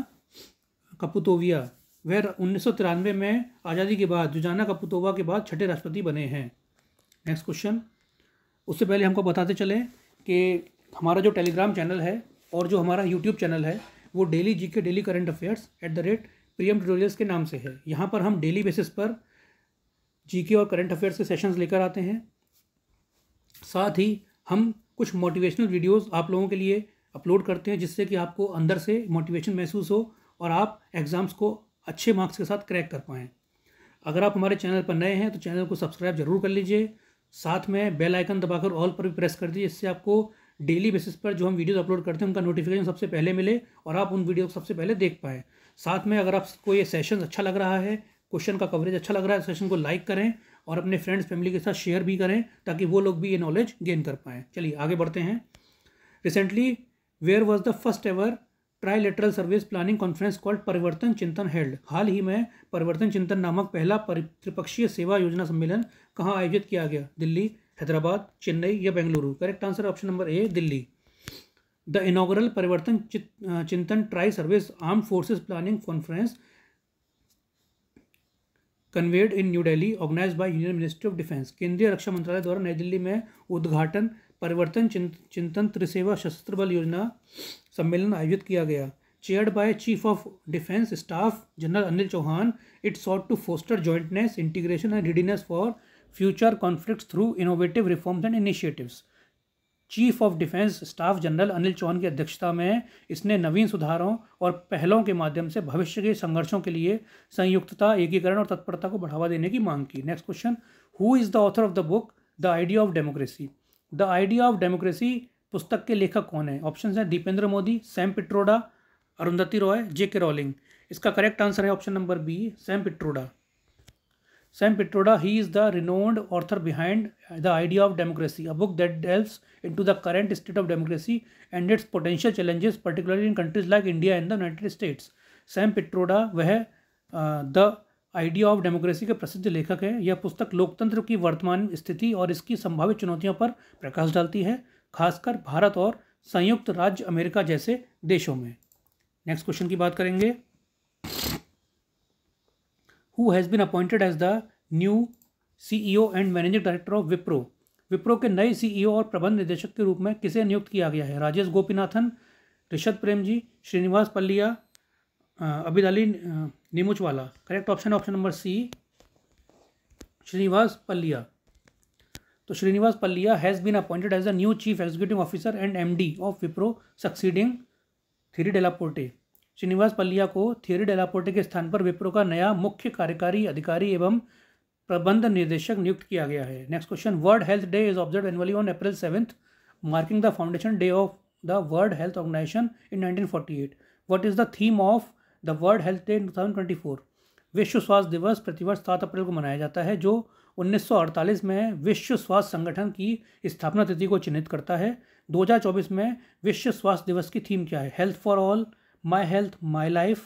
Caputova वह उन्नीस सौ तिरानवे में आज़ादी के बाद जुजाना कपुतोवा के बाद छठे राष्ट्रपति बने हैं नेक्स्ट क्वेश्चन उससे पहले हमको बताते चले कि हमारा जो टेलीग्राम चैनल है और जो हमारा यूट्यूब चैनल है वो daily G K daily current affairs at the rate Priyam tutorials के नाम से है यहाँ पर हम डेली बेसिस पर जीके और करंट अफेयर्स के सेशंस लेकर आते हैं साथ ही हम कुछ मोटिवेशनल वीडियोस आप लोगों के लिए अपलोड करते हैं जिससे कि आपको अंदर से मोटिवेशन महसूस हो और आप एग्ज़ाम्स को अच्छे मार्क्स के साथ क्रैक कर पाएँ अगर आप हमारे चैनल पर नए हैं तो चैनल को सब्सक्राइब जरूर कर लीजिए साथ में बेल आइकन दबाकर ऑल पर भी प्रेस कर दीजिए इससे आपको डेली बेसिस पर जो हम वीडियोस अपलोड करते हैं उनका नोटिफिकेशन सबसे पहले मिले और आप उन वीडियो को सबसे पहले देख पाएँ साथ में अगर आपको ये सेशन अच्छा लग रहा है क्वेश्चन का कवरेज अच्छा लग रहा है सेशन को लाइक करें और अपने फ्रेंड्स फैमिली के साथ शेयर भी करें ताकि वो लोग भी ये नॉलेज गेन कर पाएँ चलिए आगे बढ़ते हैं recently where was the first ever tri lateral service planning conference called Parivartan Chintan held हाल ही में परिवर्तन चिंतन नामक पहला त्रिपक्षीय सेवा योजना सम्मेलन कहाँ आयोजित किया गया दिल्ली हैदराबाद चेन्नई या Bengaluru correct answer option number A Delhi the inaugural Parivartan Chintan tri service arm forces planning conference convened in new Delhi organize by union ministry of defence केंद्रीय रक्षा मंत्रालय द्वारा नई दिल्ली में उद्घाटन परिवर्तन चिंतन त्रिसेवा सशस्त्र बल योजना सम्मेलन आयोजित किया गया chaired by chief of defence staff general Anil Chauhan it sought to foster jointness integration and readiness for future conflict through innovative reforms and initiatives chief of defence staff general Anil Chauhan की अध्यक्षता में इसने नवीन सुधारों और पहलों के माध्यम से भविष्य के संघर्षों के लिए संयुक्तता एकीकरण और तत्परता को बढ़ावा देने की मांग की next question who is the author of the book the idea of democracy the idea of democracy पुस्तक के लेखक कौन है ऑप्शन हैं Dipendra Modi Sam Pitroda Arundhati Roy J K Rowling इसका करेक्ट आंसर है option number B Sam Pitroda Sam Pitroda, he is the renowned author behind The Idea of Democracy, a book that delves into the current state of democracy and its potential challenges, particularly in countries like India and the United States. Sam Pitroda वह the idea of democracy के प्रसिद्ध लेखक हैं यह पुस्तक लोकतंत्र की वर्तमान स्थिति और इसकी संभावित चुनौतियों पर प्रकाश डालती है खासकर भारत और संयुक्त राज्य अमेरिका जैसे देशों में नेक्स्ट क्वेश्चन की बात करेंगे who has been appointed as the new O and managing director of Wipro Wipro के नए सीईओ e और प्रबंध निदेशक के रूप में किसे नियुक्त किया गया है Rajesh Gopinathan Rishabh Premji Srinivas Pallia Abid Ali Neemuchwala correct option option number C Srinivas Pallia तो Srinivas Pallia has been appointed as the new chief executive officer and MD of Wipro succeeding Thierry Delaporte Srinivas Pallia को थियोरी डेलापोर्टे के स्थान पर विप्रो का नया मुख्य कार्यकारी अधिकारी एवं प्रबंध निर्देशक नियुक्त किया गया है next question world health day is observe annually on April seventh marking the foundation day of the world health organization in eight what is the theme of the world health day for विश्व स्वास्थ्य दिवस प्रतिवर्ष सात अप्रैल को मनाया जाता है जो 1948 में विश्व स्वास्थ्य संगठन की स्थापना तिथि को चिन्हित करता है 2024 में विश्व स्वास्थ्य दिवस की थीम क्या है health for all my health my life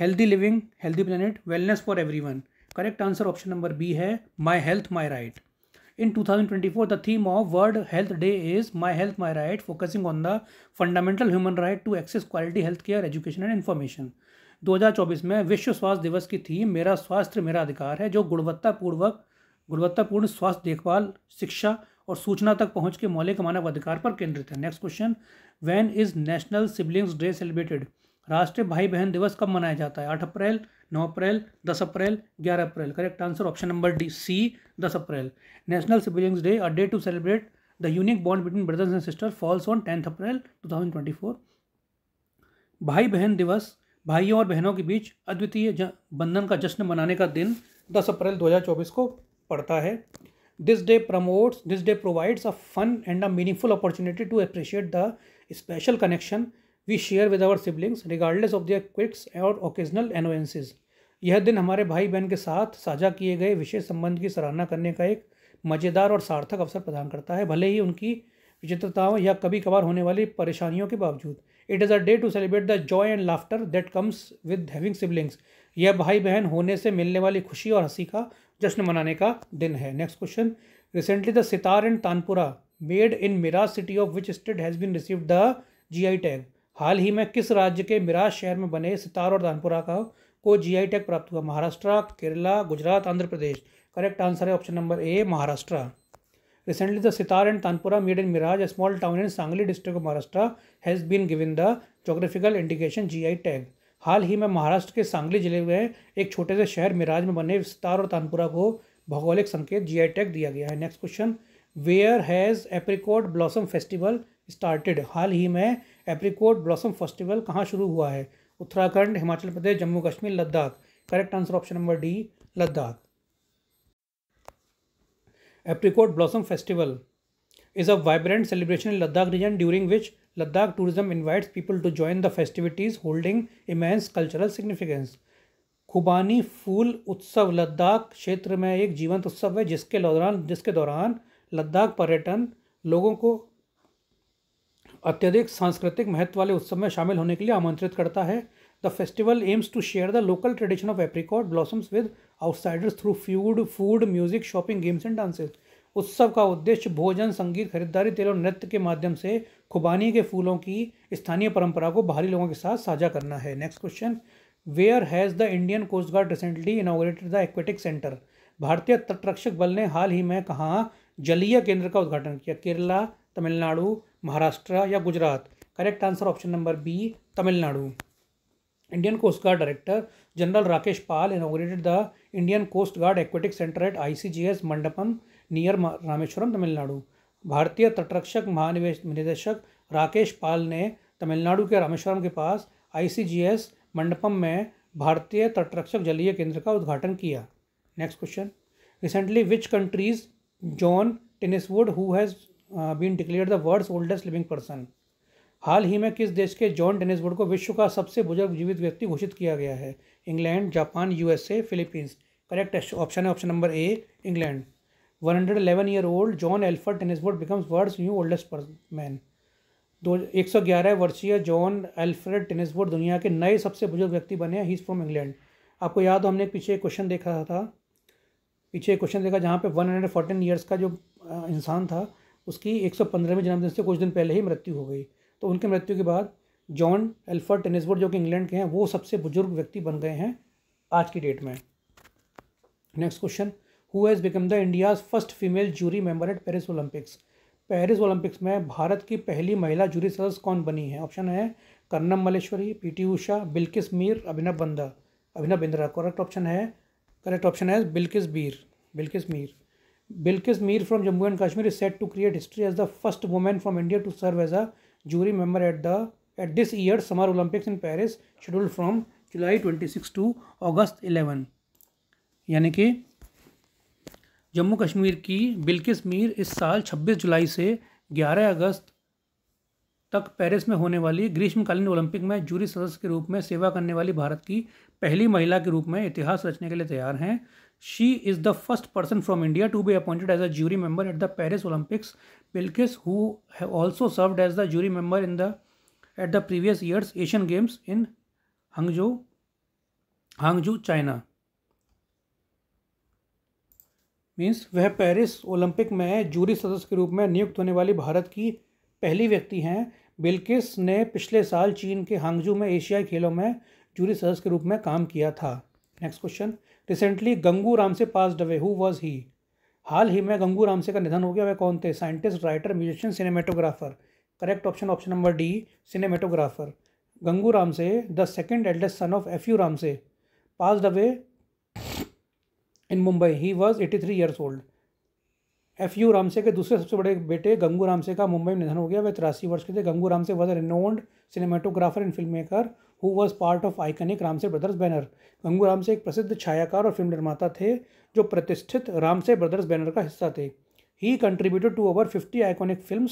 healthy living healthy planet wellness for everyone correct answer option number B है my health my right in two thousand twenty four the theme of world health day is my health my right focusing on the fundamental human right to access quality health care education and information दो हज़ार चौबीस में विश्व स्वास्थ्य दिवस की theme मेरा स्वास्थ्य मेरा अधिकार है जो गुणवत्तापूर्वक गुणवत्तापूर्ण स्वास्थ्य देखभाल शिक्षा और सूचना तक पहुंच के मौलिक मानव अधिकार पर केंद्रित है next question when is national siblings day celebrated राष्ट्रीय भाई बहन दिवस कब मनाया जाता है आठ अप्रैल नौ अप्रैल दस अप्रैल ग्यारह अप्रैल correct answer option number D C दस अप्रैल national siblings day a day to celebrate the unique bond between brothers and sister falls on tenth April to भाई बहन दिवस भाइयों और बहनों के बीच अद्वितीय बंधन का जश्न मनाने का दिन 10 अप्रैल 2024 को पड़ता है this day promotes this day provides a fun and a meaningful opportunity to appreciate the special connection we share with our siblings regardless of their quirks or occasional एनोवेंसेज यह दिन हमारे भाई बहन के साथ साझा किए गए विशेष संबंध की सराहना करने का एक मज़ेदार और सार्थक अवसर प्रदान करता है भले ही उनकी विचित्रताओं या कभी कभार होने वाली परेशानियों के बावजूद it is a day to celebrate the joy and laughter that comes with having siblings यह भाई बहन होने से मिलने वाली खुशी और हंसी का जश्न मनाने का दिन है next question recently the sitar and tanpura made in Miraj city of which state has been receive the GI tag हाल ही में किस राज्य के मिराज शहर में बने सितार और तानपुरा का को जीआई टैग प्राप्त हुआ महाराष्ट्र केरला गुजरात आंध्र प्रदेश करेक्ट आंसर है option number A Maharashtra recently the sitar and tanpura made in Miraj small town in Sangli district of Maharashtra has been given the geographical indication G I tag हाल ही में महाराष्ट्र के सांगली जिले में एक छोटे से शहर मिराज में बने विस्तार और तानपुरा को भौगोलिक संकेत जी टैग दिया गया है next question where has apricot blossom festival started हाल ही में एप्रिकॉट ब्लॉसम फेस्टिवल कहाँ शुरू हुआ है Uttarakhand Himachal Pradesh Jammu Kashmir Ladakh correct answer option number D Ladakh apricot blossom festival is a vibrant celebration in Ladakh region during which Ladakh tourism invites people to join the festivities holding immense cultural significance खुबानी फूल उत्सव लद्दाख क्षेत्र में एक जीवंत उत्सव है जिसके दौरान जिसके दौरान लद्दाख पर्यटन लोगों को अत्यधिक सांस्कृतिक महत्व वाले उत्सव में शामिल होने के लिए आमंत्रित करता है the festival aims to share the local tradition of apricot blossoms with outsiders through food food music shopping games and dances उत्सव का उद्देश्य भोजन संगीत खरीदारी तेल और नृत्य के माध्यम से खुबानी के फूलों की स्थानीय परंपरा को बाहरी लोगों के साथ साझा करना है next question where has the Indian coast guard recently inaugurated the aquatic centre भारतीय तटरक्षक बल ने हाल ही में कहाँ जलीय केंद्र का उद्घाटन किया केरला तमिलनाडु महाराष्ट्र या Gujarat correct answer option number B Tamil Nadu Indian coast guard director general Rakesh Pal inaugurated the Indian coast guard aquatic centre at S Mandapam near Rameswaram Tamil Nadu भारतीय तटरक्षक महानिवेश निदेशक राकेश पाल ने तमिलनाडु के रामेश्वरम के पास आईसीजीएस मंडपम में भारतीय तटरक्षक जलीय केंद्र का उद्घाटन किया next question recently which countries John Tinniswood who has been declare the world's oldest living person हाल ही में किस देश के जॉन टेनिसवुड को विश्व का सबसे बुजुर्ग जीवित व्यक्ति घोषित किया गया है England Japan USA Philippines correct option है option number A England one hundred eleven year old John Alfred Tinniswood becomes world's new oldest man दो एक सौ ग्यारह वर्षीय जॉन एल्फ्रेड टेनिसबोर्ड दुनिया के नए सबसे बुजुर्ग व्यक्ति बने हैं हीज़ फ्रॉम इंग्लैंड आपको याद हो हमने पीछे एक क्वेश्चन देखा था पीछे एक क्वेश्चन देखा जहाँ पे वन हंड्रेड फोर्टीन ईयर्स का जो इंसान था उसकी एक सौ पंद्रहवें जन्मदिन से कुछ दिन पहले ही मृत्यु हो गई तो उनके मृत्यु के बाद जॉन एल्फर्ड टेनिसबोर्ड जो कि इंग्लैंड के हैं वो सबसे बुजुर्ग व्यक्ति बन गए हैं आज की डेट में next question who has become the India's first female jury member at Paris Olympics Paris Olympics में भारत की पहली महिला जूरी सदस्य कौन बनी है ऑप्शन है कर्नम मलेश्वरी पीटी उषा बिल्किस मीर अभिनव बंदा अभिनव बिंद्रा करेक्ट ऑप्शन है करेक्ट ऑप्शन है Bilkis Bir Bilkis Mir Bilkis Mir from Jammu and Kashmir is set to create history as the first women from India to serve as a jury member at the at this year summer Olympics in Paris schedule from July twenty six to August eleven यानी कि जम्मू कश्मीर की बिल्किस मीर इस साल 26 जुलाई से 11 अगस्त तक Paris में होने वाली ग्रीष्मकालीन ओलंपिक में जूरी सदस्य के रूप में सेवा करने वाली भारत की पहली महिला के रूप में इतिहास रचने के लिए तैयार हैं she is the first person from India to be appointed as a jury member at the Paris Olympics Bilkis who have also served as the jury member in the at the previous years Asian Games in Hangzhou Hangzhou China means वह Paris Olympic में jury सदस्य के रूप में नियुक्त होने वाली भारत की पहली व्यक्ति हैं बिल्किस ने पिछले साल चीन के हांगजू में एशियाई खेलों में जूरी सदस्य के रूप में काम किया था next question recently Gangu Ramsay passed डवे who was he हाल ही में गंगू राम से का निधन हो गया वह कौन थे scientist writer musician cinematographer correct option option number D cinematographer Gangu Ramsay the second eldest son of F U Ramsay passed away in Mumbai he was eighty three years old F U Ramsay के दूसरे सबसे बड़े बेटे गंगू रामसे का मुंबई में निधन हो गया वह तिरासी वर्ष के थे Gangu Ramsay was a renowned cinematographer and film maker who was part of iconic Ramsay brothers banner Gangu Ramsay एक प्रसिद्ध छायाकार और फिल्म निर्माता थे जो प्रतिष्ठित रामसे ब्रदर्स बैनर का हिस्सा थे he contributed to over fifty iconic film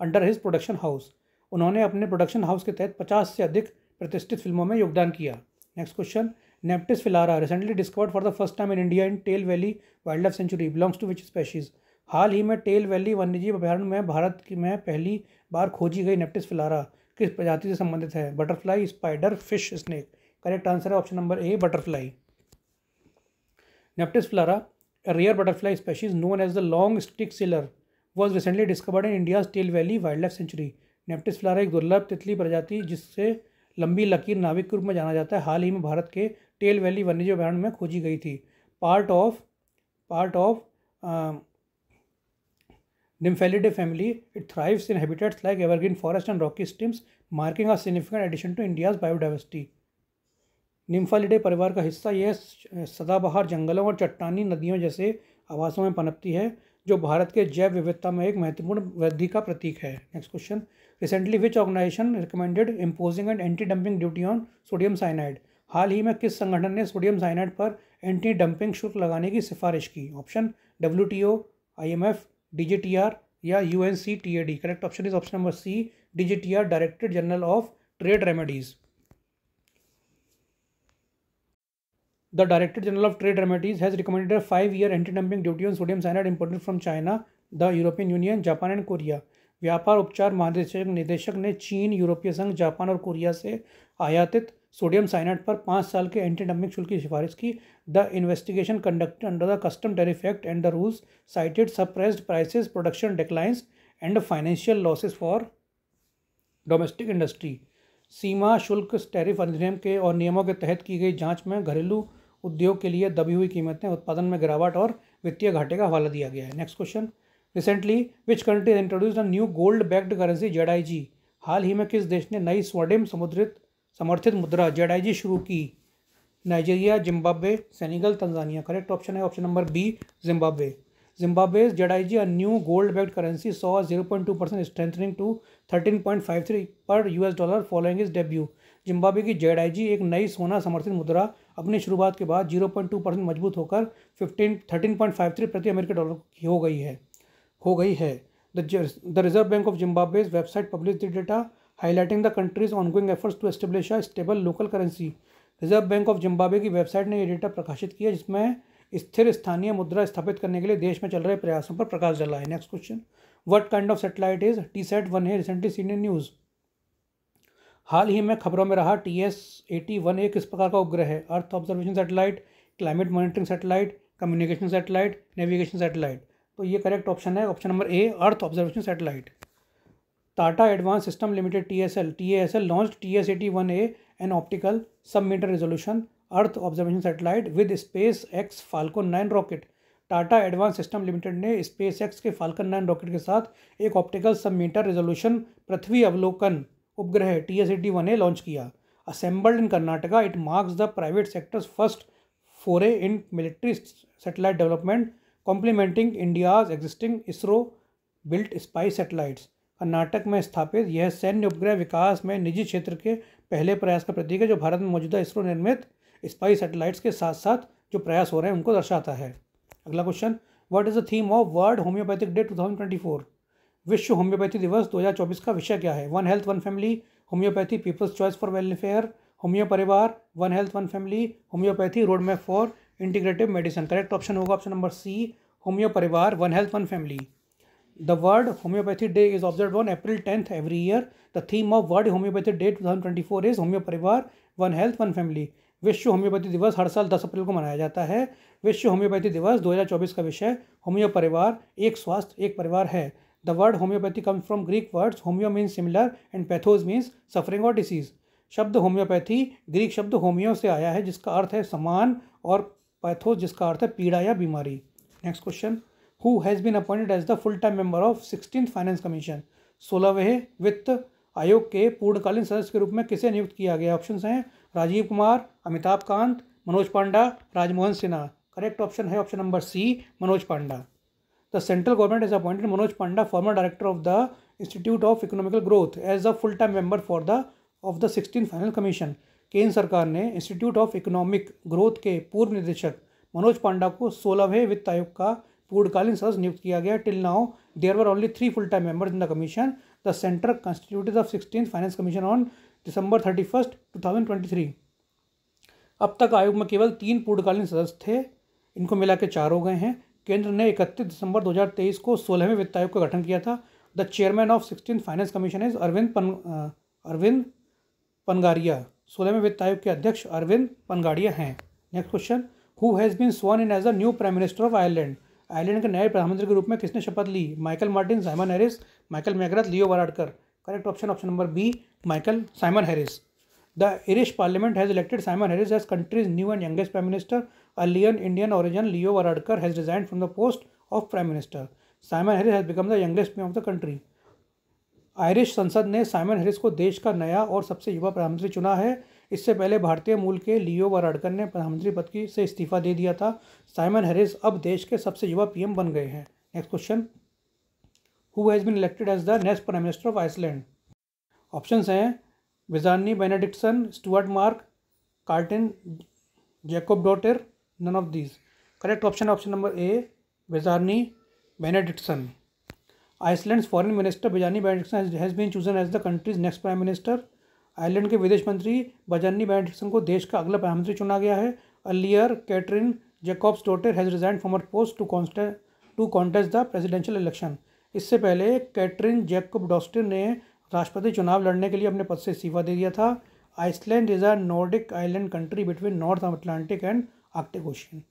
under his production house उन्होंने अपने प्रोडक्शन हाउस के तहत पचास से अधिक प्रतिष्ठित फिल्मों में योगदान किया next question Neptis filara recently discovered for the first time in India in Tail Valley Wildlife Sanctuary belongs to which species? हाल ही में टेल वैली वन्यजीव अभ्यारण्य में भारत की में पहली बार खोजी गई नेप्टिस फिलारा किस प्रजाति से संबंधित है butterfly spider fish snake correct answer है option number A butterfly Neptis filara rare butterfly species known as the long stick sailer was recently discovered in India's Tale valley wild life sanctuary Neptis filara एक दुर्लभ तितली प्रजाति जिससे लंबी लकीर नाविक के रूप में जाना जाता है हाल ही में भारत के टेल वैली वन्यजीव अभ्यारण्य में खोजी गई थी part of part of Nymphalidae family it thrives in habitats like evergreen forest and rocky streams marking a significant addition to India's biodiversity Nymphalidae परिवार का हिस्सा यह सदाबहार जंगलों और चट्टानी नदियों जैसे आवासों में पनपती है जो भारत के जैव विविधता में एक महत्वपूर्ण वृद्धि का प्रतीक है next question recently which organization recommended imposing and anti dumping duty on sodium cyanide हाल ही में किस संगठन ने सोडियम साइनाइड पर एंटी डंपिंग शुल्क लगाने की सिफारिश की option W T O I M F D G T R या U N C T A D correct option is option number C D G T R director general of trade remedies the Director General of Trade Remedies has recommended a year year anti-dumping duty on sodium cyanide imported from China, the European Union, Japan and Korea. व्यापार उपचार महानिदेशक निदेशक ने चीन यूरोपीय संघ Japan और Korea से आयातित सोडियम साइनाइड पर पाँच साल के एंटी डंपिंग शुल्क की सिफारिश की the investigation conducted under the custom tariff act and the rules cited suppressed prices production declines and financial losses for domestic industry सीमा शुल्क टैरिफ अधिनियम के और नियमों के तहत की गई जांच में घरेलू उद्योग के लिए दबी हुई कीमतें उत्पादन में गिरावट और वित्तीय घाटे का हवाला दिया गया है next question recently which country introduce a new gold backed currency Z हाल ही में किस देश ने नई स्वर्णिम समुद्रित समर्थित मुद्रा जेड शुरू की Nigeria Zimbabwe Senegal Tanzania correct option है option number B Zimbabwe backed currency saw zero point two percent strengthening to thirteen point five three per US dollar following is debut Zimbabwe की जी एक नई सोना समर्थित मुद्रा अपनी शुरुआत के बाद 0.2 परसेंट मजबूत होकर 15 13.53 प्रति अमेरिकी डॉलर की हो गई है हो गई है the reserve bank of Zimbabwe's website publish the data highlighting the country's ongoing efforts to establish a stable local currency reserve bank of Zimbabwe की वेबसाइट ने यह डेटा प्रकाशित किया जिसमें स्थिर स्थानीय मुद्रा स्थापित करने के लिए देश में चल रहे प्रयासों पर प्रकाश डाला है next question what kind of satellite is T sat one है रिसेंटली सीन इन न्यूज़ हाल ही में खबरों में रहा टी एस एटी वन एक इस प्रकार का उपग्रह है earth observation satellite climate monitoring satellite communication satellite navigation satellite तो ये करेक्ट ऑप्शन है option number A earth observation satellite Tata Advanced Systems Limited T S L T S L launch T S AT one A an optical sub metre resolution earth observation satellite with SpaceX Falcon nine rocket Tata Advanced Systems Limited ने SpaceX के Falcon nine rocket के साथ एक optical sub metre resolution पृथ्वी अवलोकन उपग्रह T S AT one A launch किया assembled in Karnataka it marks the private sector's first foray in military satellite development complementing India's existing ISRO built spy satellites Karnataka में स्थापित यह सैन्य उपग्रह विकास में निजी क्षेत्र के पहले प्रयास का प्रतीक है जो भारत में मौजूदा इसरो निर्मित स्पाई सेटेलाइट्स के साथ साथ जो प्रयास हो रहे हैं उनको दर्शाता है अगला question what is the theme of world homeopathic day two thousand twenty four विश्व होम्योपैथी दिवस 2024 का विषय क्या है one health one family homeopathy people's choice for welfare homeo Parivar one health one family homeopathy road map for integrative medicine correct option होगा option number C homeo Parivar one health one family the world homeopathy day is observe on April tenth every year the theme of world homeopathy day two thousand twenty four is homeo Parivar one health one family विश्व homeopathy दिवस हर साल दस अप्रैल को मनाया जाता है विश्व होम्योपैथी दिवस दो हज़ार चौबीस का विषय होम्यो परिवार एक स्वास्थ्य एक परिवार है the word homeopathy comes from Greek words homeo means similar and pathos means suffering और डिसीज शब्द होम्योपैथी ग्रीक शब्द होम्यो से आया है जिसका अर्थ है समान और पैथोज जिसका अर्थ है पीड़ा या बीमारी next question who has been appointed as the full time member of sixteen finance commission सोलहवें वित्त आयोग के पूर्णकालीन सदस्य के रूप में किसे नियुक्त किया गया ऑप्शन हैं राजीव कुमार अमिताभ कांत मनोज पांडा राजमोहन सिन्हा करेक्ट ऑप्शन है option number C Manoj Panda the central government is appointed Manoj Panda former director of the institute of economical growth as a full time member for the of the sixteen final commission केंद्र सरकार ने institute of economic growth के पूर्व निदेशक मनोज पांडा को सोलहवें वित्त आयोग का पूर्णकालीन सदस्य नियुक्त किया गया till now there were only three full time members in the commission the centre constituted of sixteen finance commission on December thirty first two thousand twenty three अब तक आयोग में केवल तीन पूर्णकालीन सदस्य थे इनको मिला के चार हो गए हैं केंद्र ने 31 दिसंबर 2023 को सोलहवें वित्त आयोग का गठन किया था the chairman of sixteen finance commission is Arvind Pan Arvind पनगारिया सोलहवें वित्त आयोग के अध्यक्ष अरविंद पनगाड़िया हैं next question who has been sworn in as a new prime minister of Ireland Ireland के नए प्रधानमंत्री के रूप में किसने शपथ ली Michael Martin Simon Harris Michael McGrath Leo Varadkar correct option option number B Michael Simon Harris the Irish parliament has elected Simon Harris as country's new and youngest prime minister earlier Indian origin Leo Varadkar has resigned from the post of Prime Minister. Simon Harris has become the youngest PM of the country Irish संसद ने Simon Harris को देश का नया और सबसे युवा प्रधानमंत्री चुना है इससे पहले भारतीय मूल के लियो वराडकर ने प्रधानमंत्री पद की से इस्तीफा दे दिया था साइमन हैरिस अब देश के सबसे युवा पीएम बन गए हैं next question who has been elected as the next prime minister of Iceland option हैं Bjarni Benediktsson Stuart Mark Katrin Jakobsdottir none of these correct option option number a bezani benedictson iceland's foreign minister bezani benedictson has, has been chosen as the country's next prime minister Ireland के विदेश मंत्री बजानी बैंडसन को देश का अगला प्रधानमंत्री चुना गया है earlier Katrin Jakobsdottir has resign from her post to कॉन्स्ट to contest the presidential election इससे पहले कैटरिन जेकब डॉस्टर ने राष्ट्रपति चुनाव लड़ने के लिए अपने पद से इस्तीफा दे दिया था Iceland is a Nordic island country between North Atlantic and Arctic ocean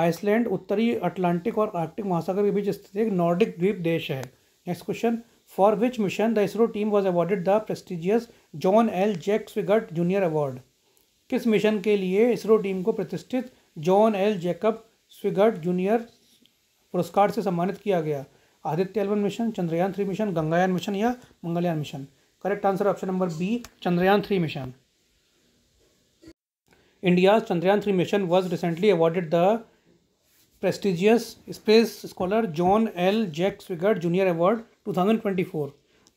Iceland उत्तरी अटलांटिक और आर्कटिक महासागर के बीच स्थित एक नॉर्डिक द्वीप देश है next question for which mission the ISRO team was awarded the prestigious John L Jack Swigert Junior award किस मिशन के लिए इसरो टीम को प्रतिष्ठित John L Jacob Swigert Junior पुरस्कार से सम्मानित किया गया Aditya L one mission Chandrayaan three mission Gangayaan mission या Mangalyaan mission correct answer option number B Chandrayaan three mission mission Chandrayaan recently mission the prestigious space scholar John L Jack John junior award two thousand twenty 2024.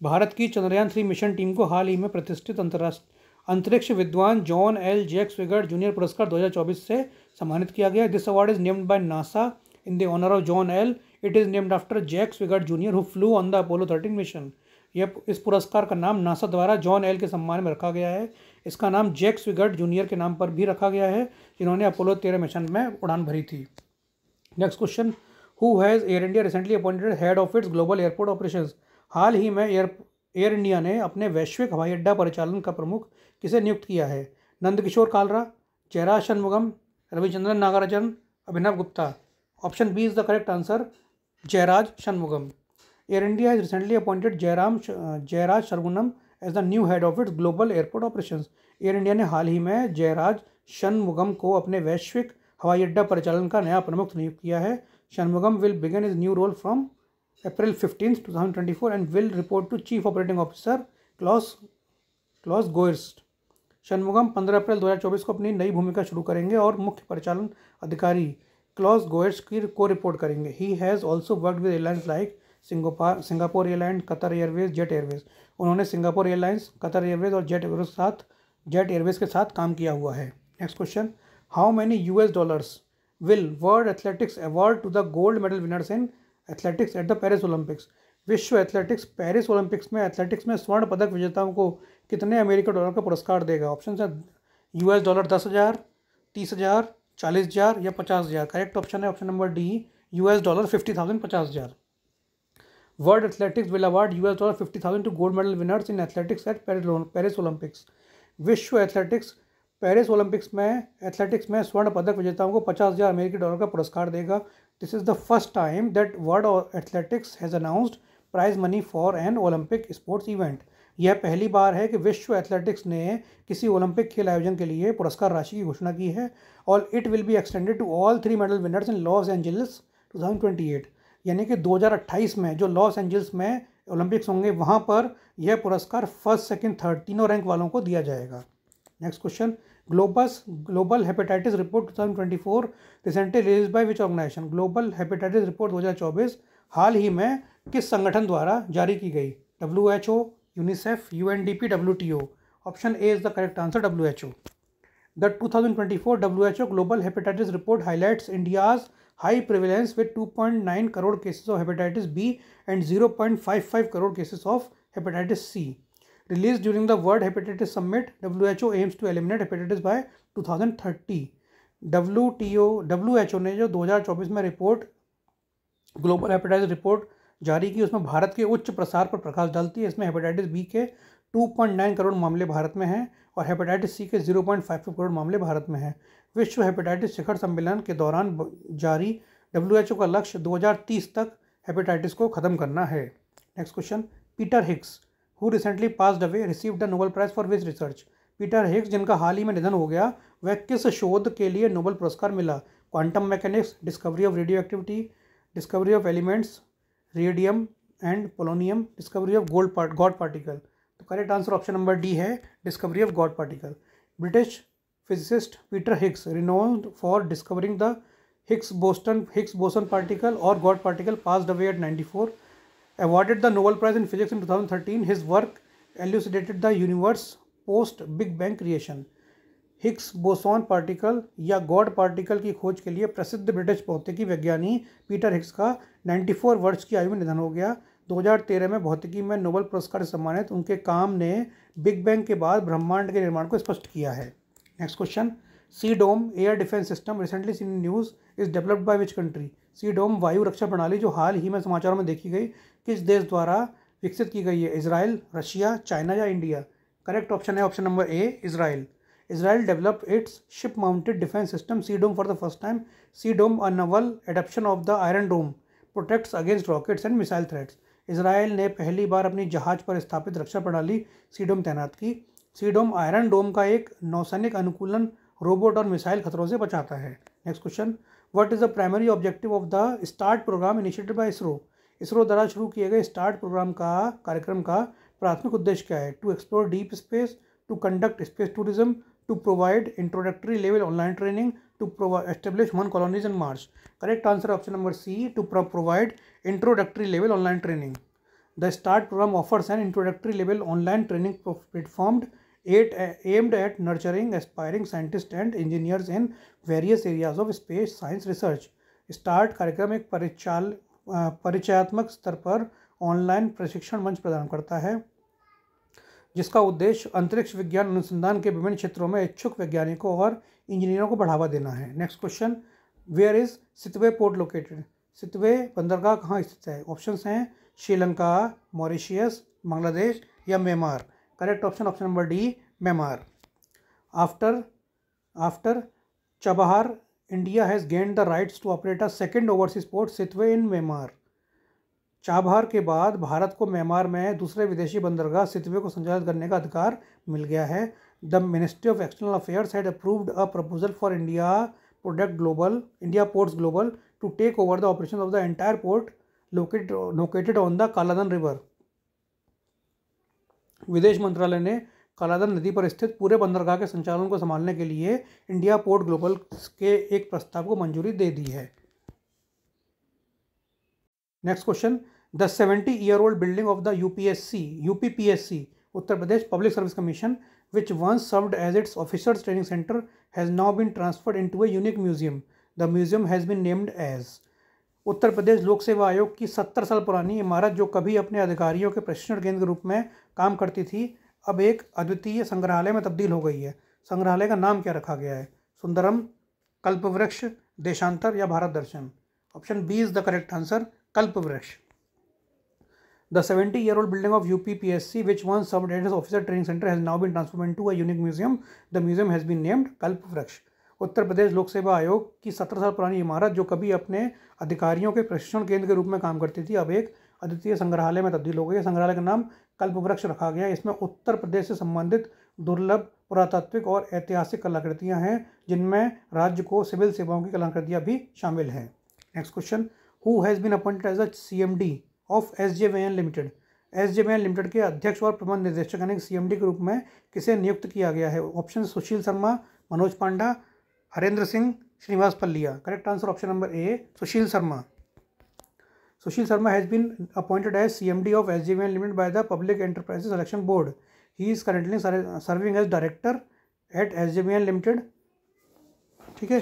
भारत की Chandrayaan three mission team को हाल ही में प्रतिष्ठित अंतर्राष्ट्रीय अंतरिक्ष विद्वान John L Jack Swigert Junior पुरस्कार 2024 से सम्मानित किया गया this award is named by NASA in the honour of John L it is named after Jack Swigert Junior who flew on the Apollo thirteen mission यह इस पुरस्कार का नाम नासा द्वारा जॉन एल के सम्मान में रखा गया है इसका नाम जैक स्विगर्ट जूनियर के नाम पर भी रखा गया है जिन्होंने अपोलो तेरह मिशन में उड़ान भरी थी next question who has Air India recently appointed head of its global airport operation हाल ही में एयर एयर इंडिया ने अपने वैश्विक हवाई अड्डा परिचालन का प्रमुख किसे नियुक्त किया है Nandkishore Kalra Jayaraj Shanmugam Ravichandran Nagarajan Abhinav Gupta option B is the correct answer Jayaraj Shanmugam Air India is recently appointed Jayaram Jayaraj Shargunam as the new head of its global airport operation Air India ने हाल ही में जयराज शनमुगम को अपने वैश्विक हवाई अड्डा परिचालन का नया प्रमुख नियुक्त किया है Shanmugam will begin his new role from April fifteen two thousand twenty four and will report to chief operating officer Klaus Klaus Goersch Shanmugam पंद्रह अप्रैल दो हज़ार चौबीस को अपनी नई भूमिका शुरू करेंगे और मुख्य परिचालन अधिकारी क्लॉस गोयर्स की को रिपोर्ट करेंगे he has also work with airlines like Singapore airline Qatar Airways Jet Airways उन्होंने सिंगापुर एयरलाइंस कतर एयरवेज और जेट एयरवेज साथ जेट एयरवेज के साथ काम किया हुआ है next question how many U S dollars will World Athletics award to the gold medal winners in athletics at the Paris Olympics विश्व एथलेटिक्स पेरिस ओलंपिक्स में एथलेटिक्स में स्वर्ण पदक विजेताओं को कितने अमेरिकी डॉलर का पुरस्कार देगा ऑप्शन है यू एस डॉलर दस हज़ार तीस हज़ार चालीस हज़ार या पचास हज़ार करेक्ट ऑप्शन है option number D U S dollar fifty thousand पचास हज़ार World World Athletics will award dollar fifty thousand to gold medal winners in athletics at Paris Olympics विश्व एथलेटिक्स पेरिस ओलंपिक्स में एथलेटिक्स में स्वर्ण पदक विजेताओं को पचास हज़ार अमेरिकी डॉलर का पुरस्कार देगा this is the first time that World Athletics has announced prize money for an Olympic sports event यह पहली बार है कि विश्व एथलेटिक्स ने किसी ओलंपिक खेल आयोजन के लिए पुरस्कार राशि की घोषणा की है और it will be extended to all three medal winners in Los Angeles at यानी कि 2028 में जो लॉस एंजल्स में ओलंपिक्स होंगे वहाँ पर यह पुरस्कार फर्स्ट सेकंड थर्ड तीनों रैंक वालों को दिया जाएगा next question globus global hepatitis report two four recently release by which organisation global hepatitis report चौबीस हाल ही में किस संगठन द्वारा जारी की गई W H O UNICEF U N D P W T O option A is the correct answer W H O the two thousand twenty four W H O global hepatitis report highlights India's high prevalence with 2.9 crore cases of hepatitis B and 0.55 crore cases of hepatitis C release during the World Hepatitis Summit W H O aims to eliminate hepatitis by 2030 thousand thirty W T O W H O ने जो दो हज़ार चौबीस में report global hepatitis report जारी की उसमें भारत के उच्च प्रसार पर प्रकाश डालती है इसमें हेपेटाइटिस बी के 2.9 करोड़ मामले भारत में हैं और हेपेटाइटिस सी के 0.55 करोड़ मामले भारत में हैं विश्व हेपेटाइटिस शिखर सम्मेलन के दौरान जारी डब्ल्यू का लक्ष्य 2030 तक हेपेटाइटिस को ख़त्म करना है next question Peter Higgs who recently passed away receive the Nobel prize for which research Peter Higgs जिनका हाल ही में निधन हो गया वह किस शोध के लिए नोबल पुरस्कार मिला quantum mechanics discovery of radioactivity discovery of elements radium and polonium discovery of gold part God particle तो correct answer option number D है discovery of God particle British physicist Peter Higgs, renowned for discovering the Higgs-Boson Higgs boson particle or God particle, passed away at 94. Awarded the Nobel Prize in Physics in 2013, his work elucidated the universe post Big Bang creation. Higgs boson particle या God particle की खोज के लिए प्रसिद्ध British भौतिकी विज्ञानी Peter Higgs का 94 वर्ष की आयु में निधन हो गया 2013 में भौतिकी में नोबल पुरस्कार से सम्मानित उनके काम ने बिग बैंग के बाद ब्रह्मांड के निर्माण को स्पष्ट किया है next question C Dome air defence system recently seen news is developed by which country C Dome वायु रक्षा प्रणाली जो हाल ही में समाचारों में देखी गई किस देश द्वारा विकसित की गई है इसराइल रशिया चाइना या इंडिया करेक्ट ऑप्शन है option number A Israel Israel develop its ship mounted defence system C Dome for the first time C Dome a naval adaption of the Iron Dome protects against rockets and missile threats Israel ने पहली बार अपनी जहाज पर स्थापित रक्षा प्रणाली सीडोम तैनात की सीडोम iron डोम का एक नौसैनिक अनुकूलन रोबोट और मिसाइल खतरों से बचाता है next question what is the primary objective of the START programme initiated by ISRO ISRO द्वारा शुरू किए गए स्टार्ट प्रोग्राम का कार्यक्रम का प्राथमिक उद्देश्य क्या है to explore deep space to conduct space tourism to provide introductory level online training to establish one colonies in Mars correct answer option number C to provide introductory level online training the START programme offers an introductory level online training platformed at aimed at nurturing aspiring scientist and engineers in various areas of space science research START कार्यक्रम एक परिचाल uh, परिचयात्मक स्तर पर online प्रशिक्षण मंच प्रदान करता है जिसका उद्देश्य अंतरिक्ष विज्ञान अनुसंधान के विभिन्न क्षेत्रों में इच्छुक वैज्ञानिकों और इंजीनियरों को बढ़ावा देना है next question where is Sittwe port located Sittwe बंदरगाह कहाँ स्थित है ऑप्शन हैं श्रीलंका मॉरिशियस बांग्लादेश या Myanmar correct option option number D Myanmar after after Chabahar India has gained the rights to operate a second overseas port Sittwe in Myanmar Chabahar के बाद भारत को Myanmar में दूसरे विदेशी बंदरगाह सितवे को संचालित करने का अधिकार मिल गया है the ministry of external affairs had approved a proposal for India product global India ports global to take over the operation of the entire port located on the Kaladan river विदेश मंत्रालय ने कालाधन नदी पर स्थित पूरे बंदरगाह के संचालन को संभालने के लिए इंडिया पोर्ट ग्लोबल के एक प्रस्ताव को मंजूरी दे दी है next question the seventy year old building of the UPSC UPPSC Uttar Pradesh public service commission which once served as its officers training centre has now been transferred into a unique museum the museum has been named as Uttar Pradesh लोक सेवा आयोग की सत्तर साल पुरानी इमारत जो कभी अपने अधिकारियों के प्रशिक्षण केंद्र के रूप में काम करती थी अब एक अद्वितीय संग्रहालय में तब्दील हो गई है संग्रहालय का नाम क्या रखा गया है सुंदरम कल्पवृक्ष देशांतर या Bharat Darshan option B is the correct answer Kalpavriksha old building of U P P S C which one sub officer training centre has now been transformed to a unique museum the museum has been named Kalpavriksha Uttar Pradesh लोक सेवा आयोग की सत्रह साल पुरानी इमारत जो कभी अपने अधिकारियों के प्रशिक्षण केंद्र के रूप में काम करती थी अब एक अद्वितीय संग्रहालय में तब्दील हो गई है संग्रहालय का नाम कल्पवृक्ष रखा गया इसमें उत्तर प्रदेश से संबंधित दुर्लभ पुरातात्विक और ऐतिहासिक कलाकृतियाँ हैं जिनमें राज्य को सिविल सेवाओं की कलाकृतियाँ भी शामिल हैं next question who has been appointed as a C M D of S J V N limited S J N limited के अध्यक्ष और प्रबंध निदेशक यानी सी एम डी के रूप में किसे नियुक्त किया गया है option Sushil Sharma Manoj Panda Harendra Singh Srinivas Palliya correct answer option number A Sushil Sharma Sushil Sharma has been appointed as C M D of S G V N limited by the public enterprises the board he is currently serving as director at S G V N limited ठीक है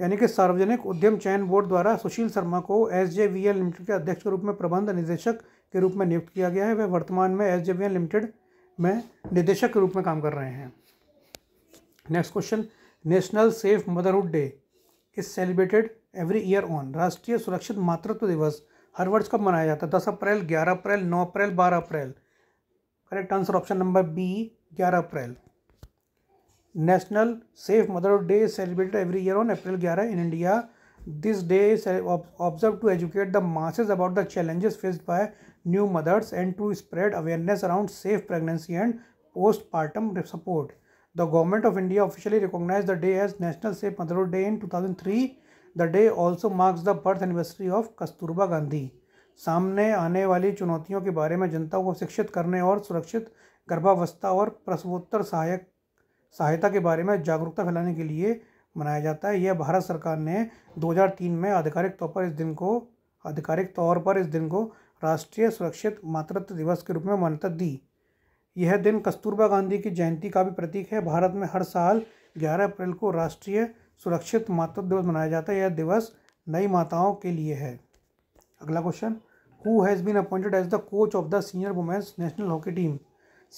यानी कि सार्वजनिक उद्यम चयन board द्वारा सुशील शर्मा को S J V L limited के अध्यक्ष के रूप में प्रबंध निदेशक के रूप में नियुक्त किया गया है वह वर्तमान में S J V N limited में निदेशक के रूप में काम कर रहे हैं next question national safe motherhood day is celebrated every year on राष्ट्रीय सुरक्षित मातृत्व दिवस हर वर्ष कब मनाया जाता है दस अप्रैल ग्यारह अप्रैल नौ अप्रैल बारह अप्रैल correct answer option number B ग्यारह अप्रैल national safe motherhood day is celebrated every year on April ग्यारह in India this day observe to educate the masses about the challenges faced by new mothers and to spread awareness around safe pregnancy and postmortem support The Government of India officially recognized the day as National Safe Motherhood Day in 2003. The day also marks the birth anniversary of Kasturba Gandhi. सामने आने वाली चुनौतियों के बारे में जनता को शिक्षित करने और सुरक्षित गर्भावस्था और प्रसवोत्तर सहायक सहायता के बारे में जागरूकता फैलाने के लिए मनाया जाता है यह भारत सरकार ने 2003 में आधिकारिक तौर पर इस दिन को आधिकारिक तौर पर इस दिन को राष्ट्रीय सुरक्षित मातृत्व दिवस के रूप में मान्यता दी यह दिन कस्तूरबा गांधी की जयंती का भी प्रतीक है भारत में हर साल 11 अप्रैल को राष्ट्रीय सुरक्षित मातृत्व दिवस मनाया जाता है यह दिवस नई माताओं के लिए है अगला question who has been appointed as the coach of the senior women's national hockey team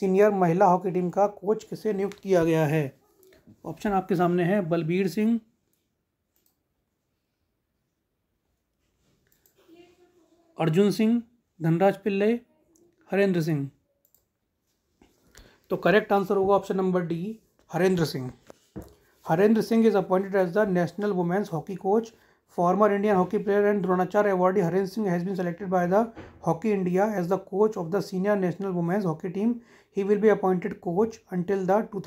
senior महिला हॉकी टीम का कोच किसे नियुक्त किया गया है ऑप्शन आपके सामने है बलबीर सिंह अर्जुन सिंह धनराज पिल्ले हरेंद्र सिंह तो करेक्ट आंसर होगा option number D Harendra Singh Harendra Singh is appointed as the national women's hockey coach former Indian hockey player and Dronacharya awardee Harendra Singh has been selected by the Hockey India as the coach of the senior national women's hockey team he will be appointed coach until the two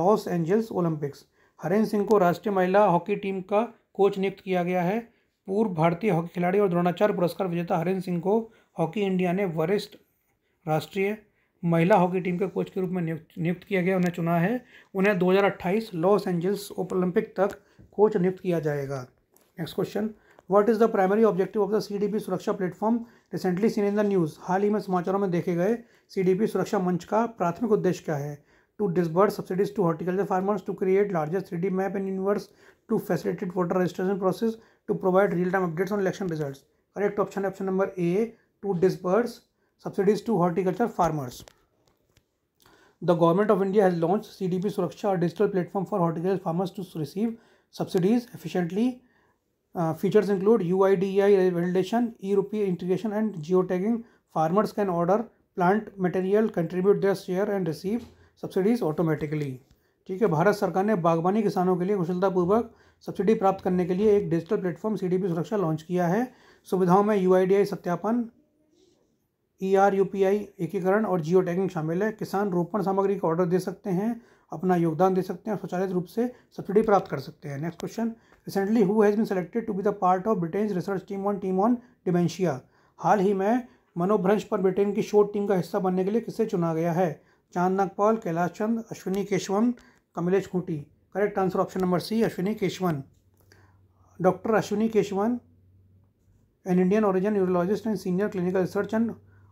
Los Angeles Olympics Harendra Singh को राष्ट्रीय महिला hockey team का coach नियुक्त किया गया है पूर्व भारतीय हॉकी खिलाड़ी और द्रोणाचार्य पुरस्कार विजेता हरेंद्र सिंह को हॉकी इंडिया ने वरिष्ठ राष्ट्रीय महिला हॉकी टीम के कोच के रूप में नियुक्त नियुक्त किया गया उन्हें चुना है उन्हें 2028 लॉस एंजल्स ओलंपिक तक कोच नियुक्त किया जाएगा next question what is the primary objective of the CDP Suraksha platform recently seen in the news हाल ही में समाचारों में देखे गए सीडीपी सुरक्षा मंच का प्राथमिक उद्देश्य क्या है to disburse subsidies to horticulture farmers to create largest three map and universe to facilitate voter registration process to provide real time updates on election result correct option option number A to disburse subsidies to horticulture farmers. The government of India has launched CDP Suraksha, a digital platform for horticulture farmers to receive subsidies efficiently. Uh, features include UIDAI validation, e-rupee integration and geotagging. Farmers can order plant material, contribute their share and receive subsidies automatically ठीक है भारत सरकार ने बागवानी किसानों के लिए कुशलतापूर्वक subsidy प्राप्त करने के लिए एक डिजिटल प्लेटफॉर्म सी सुरक्षा लॉन्च किया है सुविधाओं में यू सत्यापन E R U P I एकीकरण और जियो टैगिंग शामिल है किसान रोपण सामग्री का ऑर्डर दे सकते हैं अपना योगदान दे सकते हैं और स्वचालित रूप से सब्सिडी प्राप्त कर सकते हैं next question recently who has been selected to be the part of Britain research team on team on dementia हाल ही में मनोभ्रंश पर ब्रिटेन की शोध टीम का हिस्सा बनने के लिए किसे चुना गया है Chand Nagpal Kailash Chand Ashwini Keshavan Kamlesh Khuti correct answer option number C Ashwini Keshavan doctor Ashwini Keshavan an Indian origin neurologist and senior clinical research and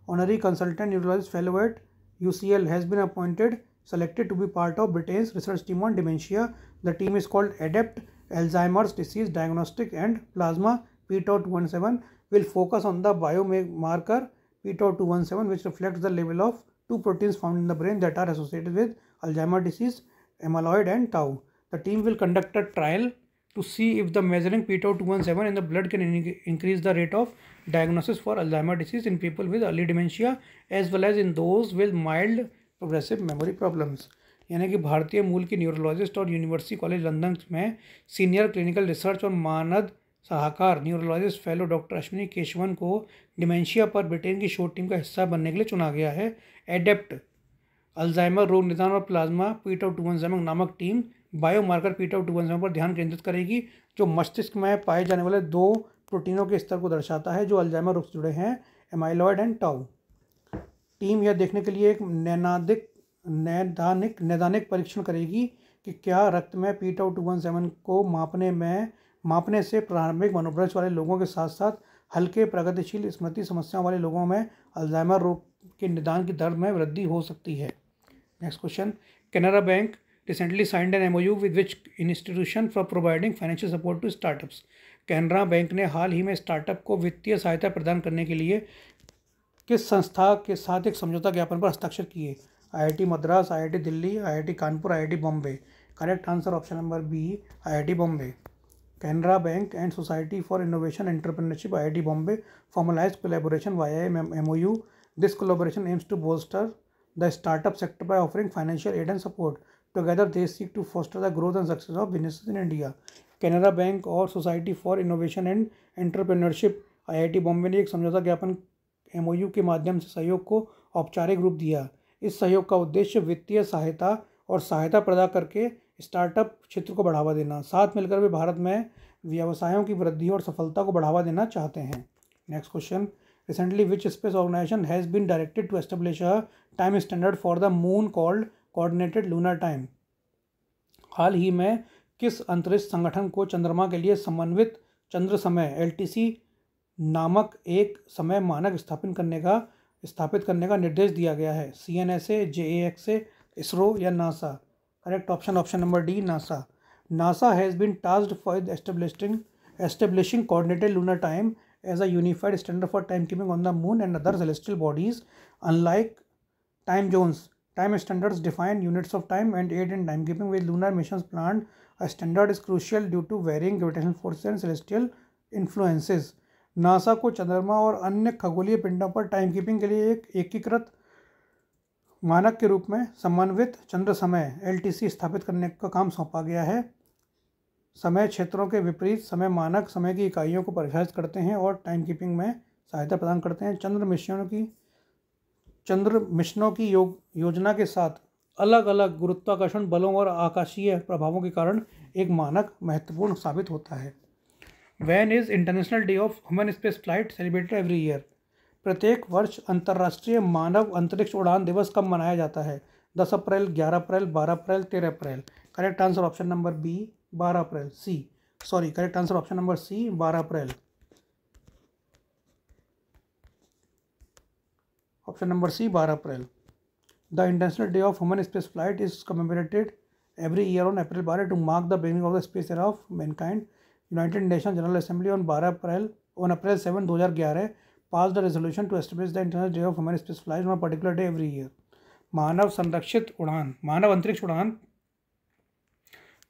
honorary consultant neurologist fellow at UCL has been appointed, selected to be part of Britain's research team on dementia. The team is called ADEPT, Alzheimer's Disease Diagnostic and Plasma two one seven will focus on the biomarker two one seven, which reflects the level of two proteins found in the brain that are associated with Alzheimer's disease, amyloid and tau. The team will conduct a trial to see if the measuring p-tau217 in the blood can in increase the rate of diagnosis for alzheimer disease in people with early dementia as well as in those with mild progressive memory problems. यानी कि भारतीय मूल की neurologist और University College London में senior clinical research और मानद सहाकार neurologist fellow doctor Ashwini Keshavan को डिमेंशिया पर ब्रिटेन की शोध टीम का हिस्सा बनने के लिए चुना गया है एडेप्ट अल्जाइमर रोग निदान और प्लाज्मा पीट और टूवन नामक team biomarker p tau two पर ध्यान केंद्रित करेगी जो मस्तिष्क में पाए जाने वाले दो प्रोटीनों के स्तर को दर्शाता है जो अल्जाइमर रोग से जुड़े हैं एमाइलॉयड एंड टाउ टीम यह देखने के लिए एक नैनादिक नैदानिक नैदानिक परीक्षण करेगी कि क्या रक्त में p tau two one seven को मापने में मापने से प्रारंभिक मनोभ्रंश वाले लोगों के साथ साथ हल्के प्रगतिशील स्मृति समस्याओं वाले लोगों में अल्जाइमर रोग के निदान की दर में वृद्धि हो सकती है next question Canara bank recently signed an MOU with which institution for providing financial support to startups. Canara bank ने हाल ही में स्टार्टअप को वित्तीय सहायता प्रदान करने के लिए किस संस्था के साथ एक समझौता ज्ञापन पर हस्ताक्षर किए IIT Madras IIT Delhi IIT Kanpur IIT Bombay correct answer option number B IIT Bombay Canara bank and society for innovation entrepreneurship T Bombay formalise collaboration via M O U this collaboration aims to bolster the startup sector by offering financial aid and support Together, they seek to foster the growth and success of business in India Canara bank और society for innovation and entrepreneurship IIT Bombay ने एक समझौता ज्ञापन MOU के माध्यम से सहयोग को औपचारिक रूप दिया इस सहयोग का उद्देश्य वित्तीय सहायता और सहायता प्रदान करके स्टार्टअप क्षेत्र को बढ़ावा देना साथ मिलकर वे भारत में व्यवसायों की वृद्धि और सफलता को बढ़ावा देना चाहते हैं next question recently which space organisation has been directed to establish a time standard for the moon called coordinated lunar time हाल ही में किस अंतरिक्ष संगठन को चंद्रमा के लिए समन्वित चंद्र समय एल नामक एक समय मानक स्थापित करने का स्थापित करने का निर्देश दिया गया है C N S A J A X A ISRO या NASA correct option option number D NASA NASA has been tasked for establishing establishing coordinated lunar time as a unified standard for time keeping on the moon and other celestial bodies unlike time zones time standards define units of time and aid in time keeping with lunar mission plan a standard is crucial due to varying gravitation force and celestial influences NASA को चंद्रमा और अन्य खगोलीय पिंडों पर time keeping के लिए एक एकीकृत मानक के रूप में समन्वित चंद्र समय एल स्थापित करने का काम सौंपा गया है समय क्षेत्रों के विपरीत समय मानक समय की इकाइयों को परिभाषित करते हैं और टाइम कीपिंग में सहायता प्रदान करते हैं चंद्र मिशनों की चंद्र मिशनों की योग योजना के साथ अलग अलग गुरुत्वाकर्षण बलों और आकाशीय प्रभावों के कारण एक मानक महत्वपूर्ण साबित होता है when is international day of human space flight celebrated every year प्रत्येक वर्ष अंतर्राष्ट्रीय मानव अंतरिक्ष उड़ान दिवस कब मनाया जाता है दस अप्रैल ग्यारह अप्रैल बारह अप्रैल तेरह April correct answer option number B बारह April C sorry correct answer option number C बारह अप्रैल ऑप्शन नंबर सी बारह April the international day of human space flight is commemorated every year on April बारह to mark the beginning of the space air of mankind United Nation General Assembly on बारह April on April seven दो हज़ार ग्यारह pass the resolution to establish the international day of human space flight on particular day every year मानव संरक्षित उड़ान मानव अंतरिक्ष उड़ान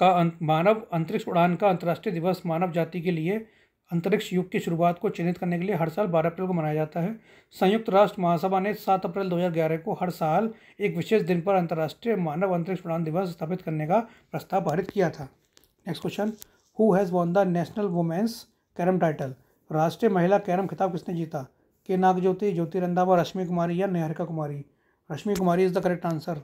का अं-, मानव अंतरिक्ष उड़ान का अंतर्राष्ट्रीय दिवस मानव जाति के लिए अंतरिक्ष युग की शुरुआत को चिन्हित करने के लिए हर साल 12 अप्रैल को मनाया जाता है संयुक्त राष्ट्र महासभा ने 7 अप्रैल 2011 को हर साल एक विशेष दिन पर अंतर्राष्ट्रीय मानव अंतरिक्ष उड़ान दिवस स्थापित करने का प्रस्ताव पारित किया था next question who has won the national women's carrom title राष्ट्रीय महिला कैरम खिताब किसने जीता के नाग ज्योति ज्योति रंधावा रश्मि कुमारी या Niharika Kumari Rashmi Kumari is the correct answer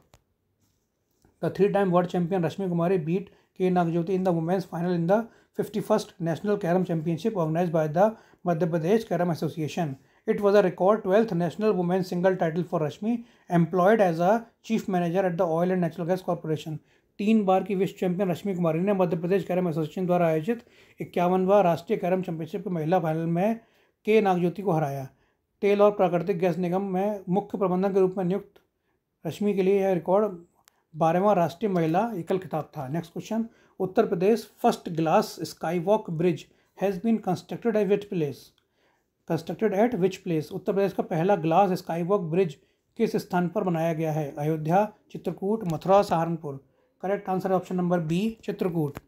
the three time world champion Rashmi Kumari beat K Nagajyoti in the women's final in the fifty first national carrom championship organise by the Madhya Pradesh carrom association It was a record 12th national women's single title for Rashmi, employed as a chief manager at the Oil and Natural Gas Corporation. तीन बार की विश्व champion Rashmi कुमारी ने मध्य Pradesh carrom association द्वारा आयोजित इक्यावनवा राष्ट्रीय carrom championship के महिला final में के नागज्योति को हराया तेल और प्राकृतिक गैस निगम में मुख्य प्रबंधक के रूप में नियुक्त रश्मि के लिए यह रिकॉर्ड बारहवां राष्ट्रीय महिला एकल खिताब था next question Uttar Pradesh first glass skywalk bridge has been constructed at which place constructed at which place Uttar Pradesh का पहला ग्लास स्काई वॉक ब्रिज किस स्थान पर बनाया गया है Ayodhya Chitrakoot Mathura Saharanpur correct answer option number B Chitrakoot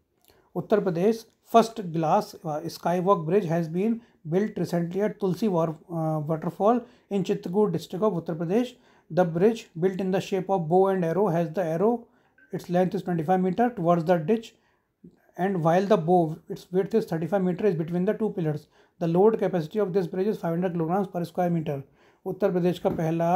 Uttar Pradesh first glass uh, skywalk bridge has been built recently at Tulsi war waterfall in Chitrakoot district of Uttar Pradesh the bridge built in the shape of bow and arrow has the arrow its length is twenty five metre towards the ditch and the bow its bow, is thirty five metre is between the two pillars the load capacity of this bridge is five hundred kilograms per square metre Uttar Pradesh का पहला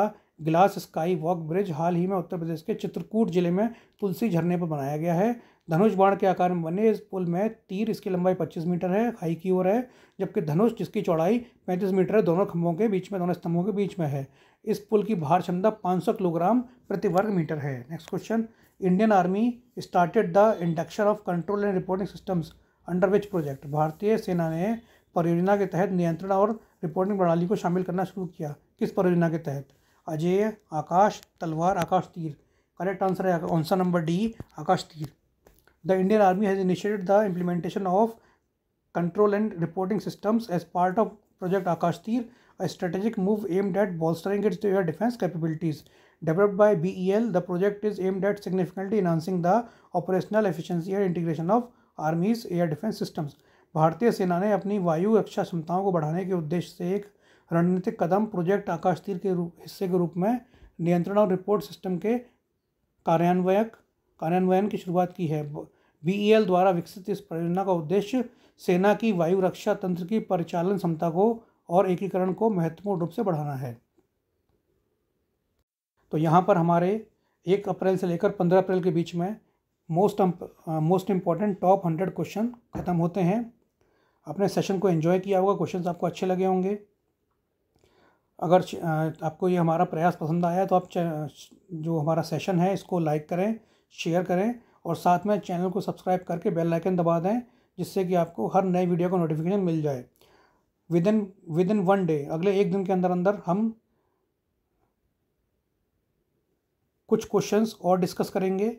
glass skywalk bridge हाल ही में उत्तर प्रदेश के चित्रकूट जिले में तुलसी झरने पर बनाया गया है धनुष बाण के आकार में बने इस पुल में तीर इसकी लंबाई पच्चीस मीटर है हाई की ओर है जबकि धनुष जिसकी चौड़ाई पैंतीस मीटर है दोनों खंभों के बीच में दोनों स्तंभों के बीच में है इस पुल की भार क्षमता पाँच सौ किलोग्राम प्रति वर्ग मीटर है next question Indian army started the induction of control and reporting systems under which project भारतीय सेना ने परियोजना के तहत नियंत्रण और रिपोर्टिंग प्रणाली को शामिल करना शुरू किया किस परियोजना के तहत अजय आकाश तलवार आकाश तीर करेक्ट आंसर है answer number D Akash Teer the Indian army has initiated the implementation of control and reporting systems as part of project Akash Teer a strategic move aimed at bolstering its air defense capabilities Developed by BEL, the project is aimed at significantly enhancing the operational efficiency and integration of army's air defense systems. भारतीय सेना ने अपनी वायु रक्षा क्षमताओं को बढ़ाने के उद्देश्य से एक रणनीतिक कदम प्रोजेक्ट आकाश तीर के रूप हिस्से के रूप में नियंत्रण और रिपोर्ट सिस्टम के कार्यान्वयक कार्यान्वयन की शुरुआत की है एल e द्वारा विकसित इस परियोजना का उद्देश्य सेना की वायु रक्षा तंत्र की परिचालन क्षमता को और एकीकरण को महत्वपूर्ण रूप से बढ़ाना है तो यहाँ पर हमारे एक अप्रैल से लेकर पंद्रह अप्रैल के बीच में most most important top hundred question ख़त्म होते हैं अपने सेशन को एंजॉय किया होगा क्वेश्चंस आपको अच्छे लगे होंगे अगर आपको ये हमारा प्रयास पसंद आया तो आप जो हमारा सेशन है इसको लाइक करें शेयर करें और साथ में चैनल को सब्सक्राइब करके बेल आइकन दबा दें जिससे कि आपको हर नए वीडियो का नोटिफिकेशन मिल जाए within within one day अगले एक दिन के अंदर अंदर हम कुछ क्वेश्चंस और डिस्कस करेंगे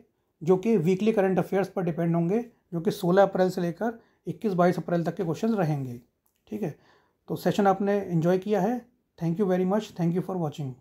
जो कि वीकली करंट अफेयर्स पर डिपेंड होंगे जो कि 16 अप्रैल से लेकर 21 बाईस अप्रैल तक के क्वेश्चंस रहेंगे ठीक है तो सेशन आपने इन्जॉय किया है thank you very much thank you for watching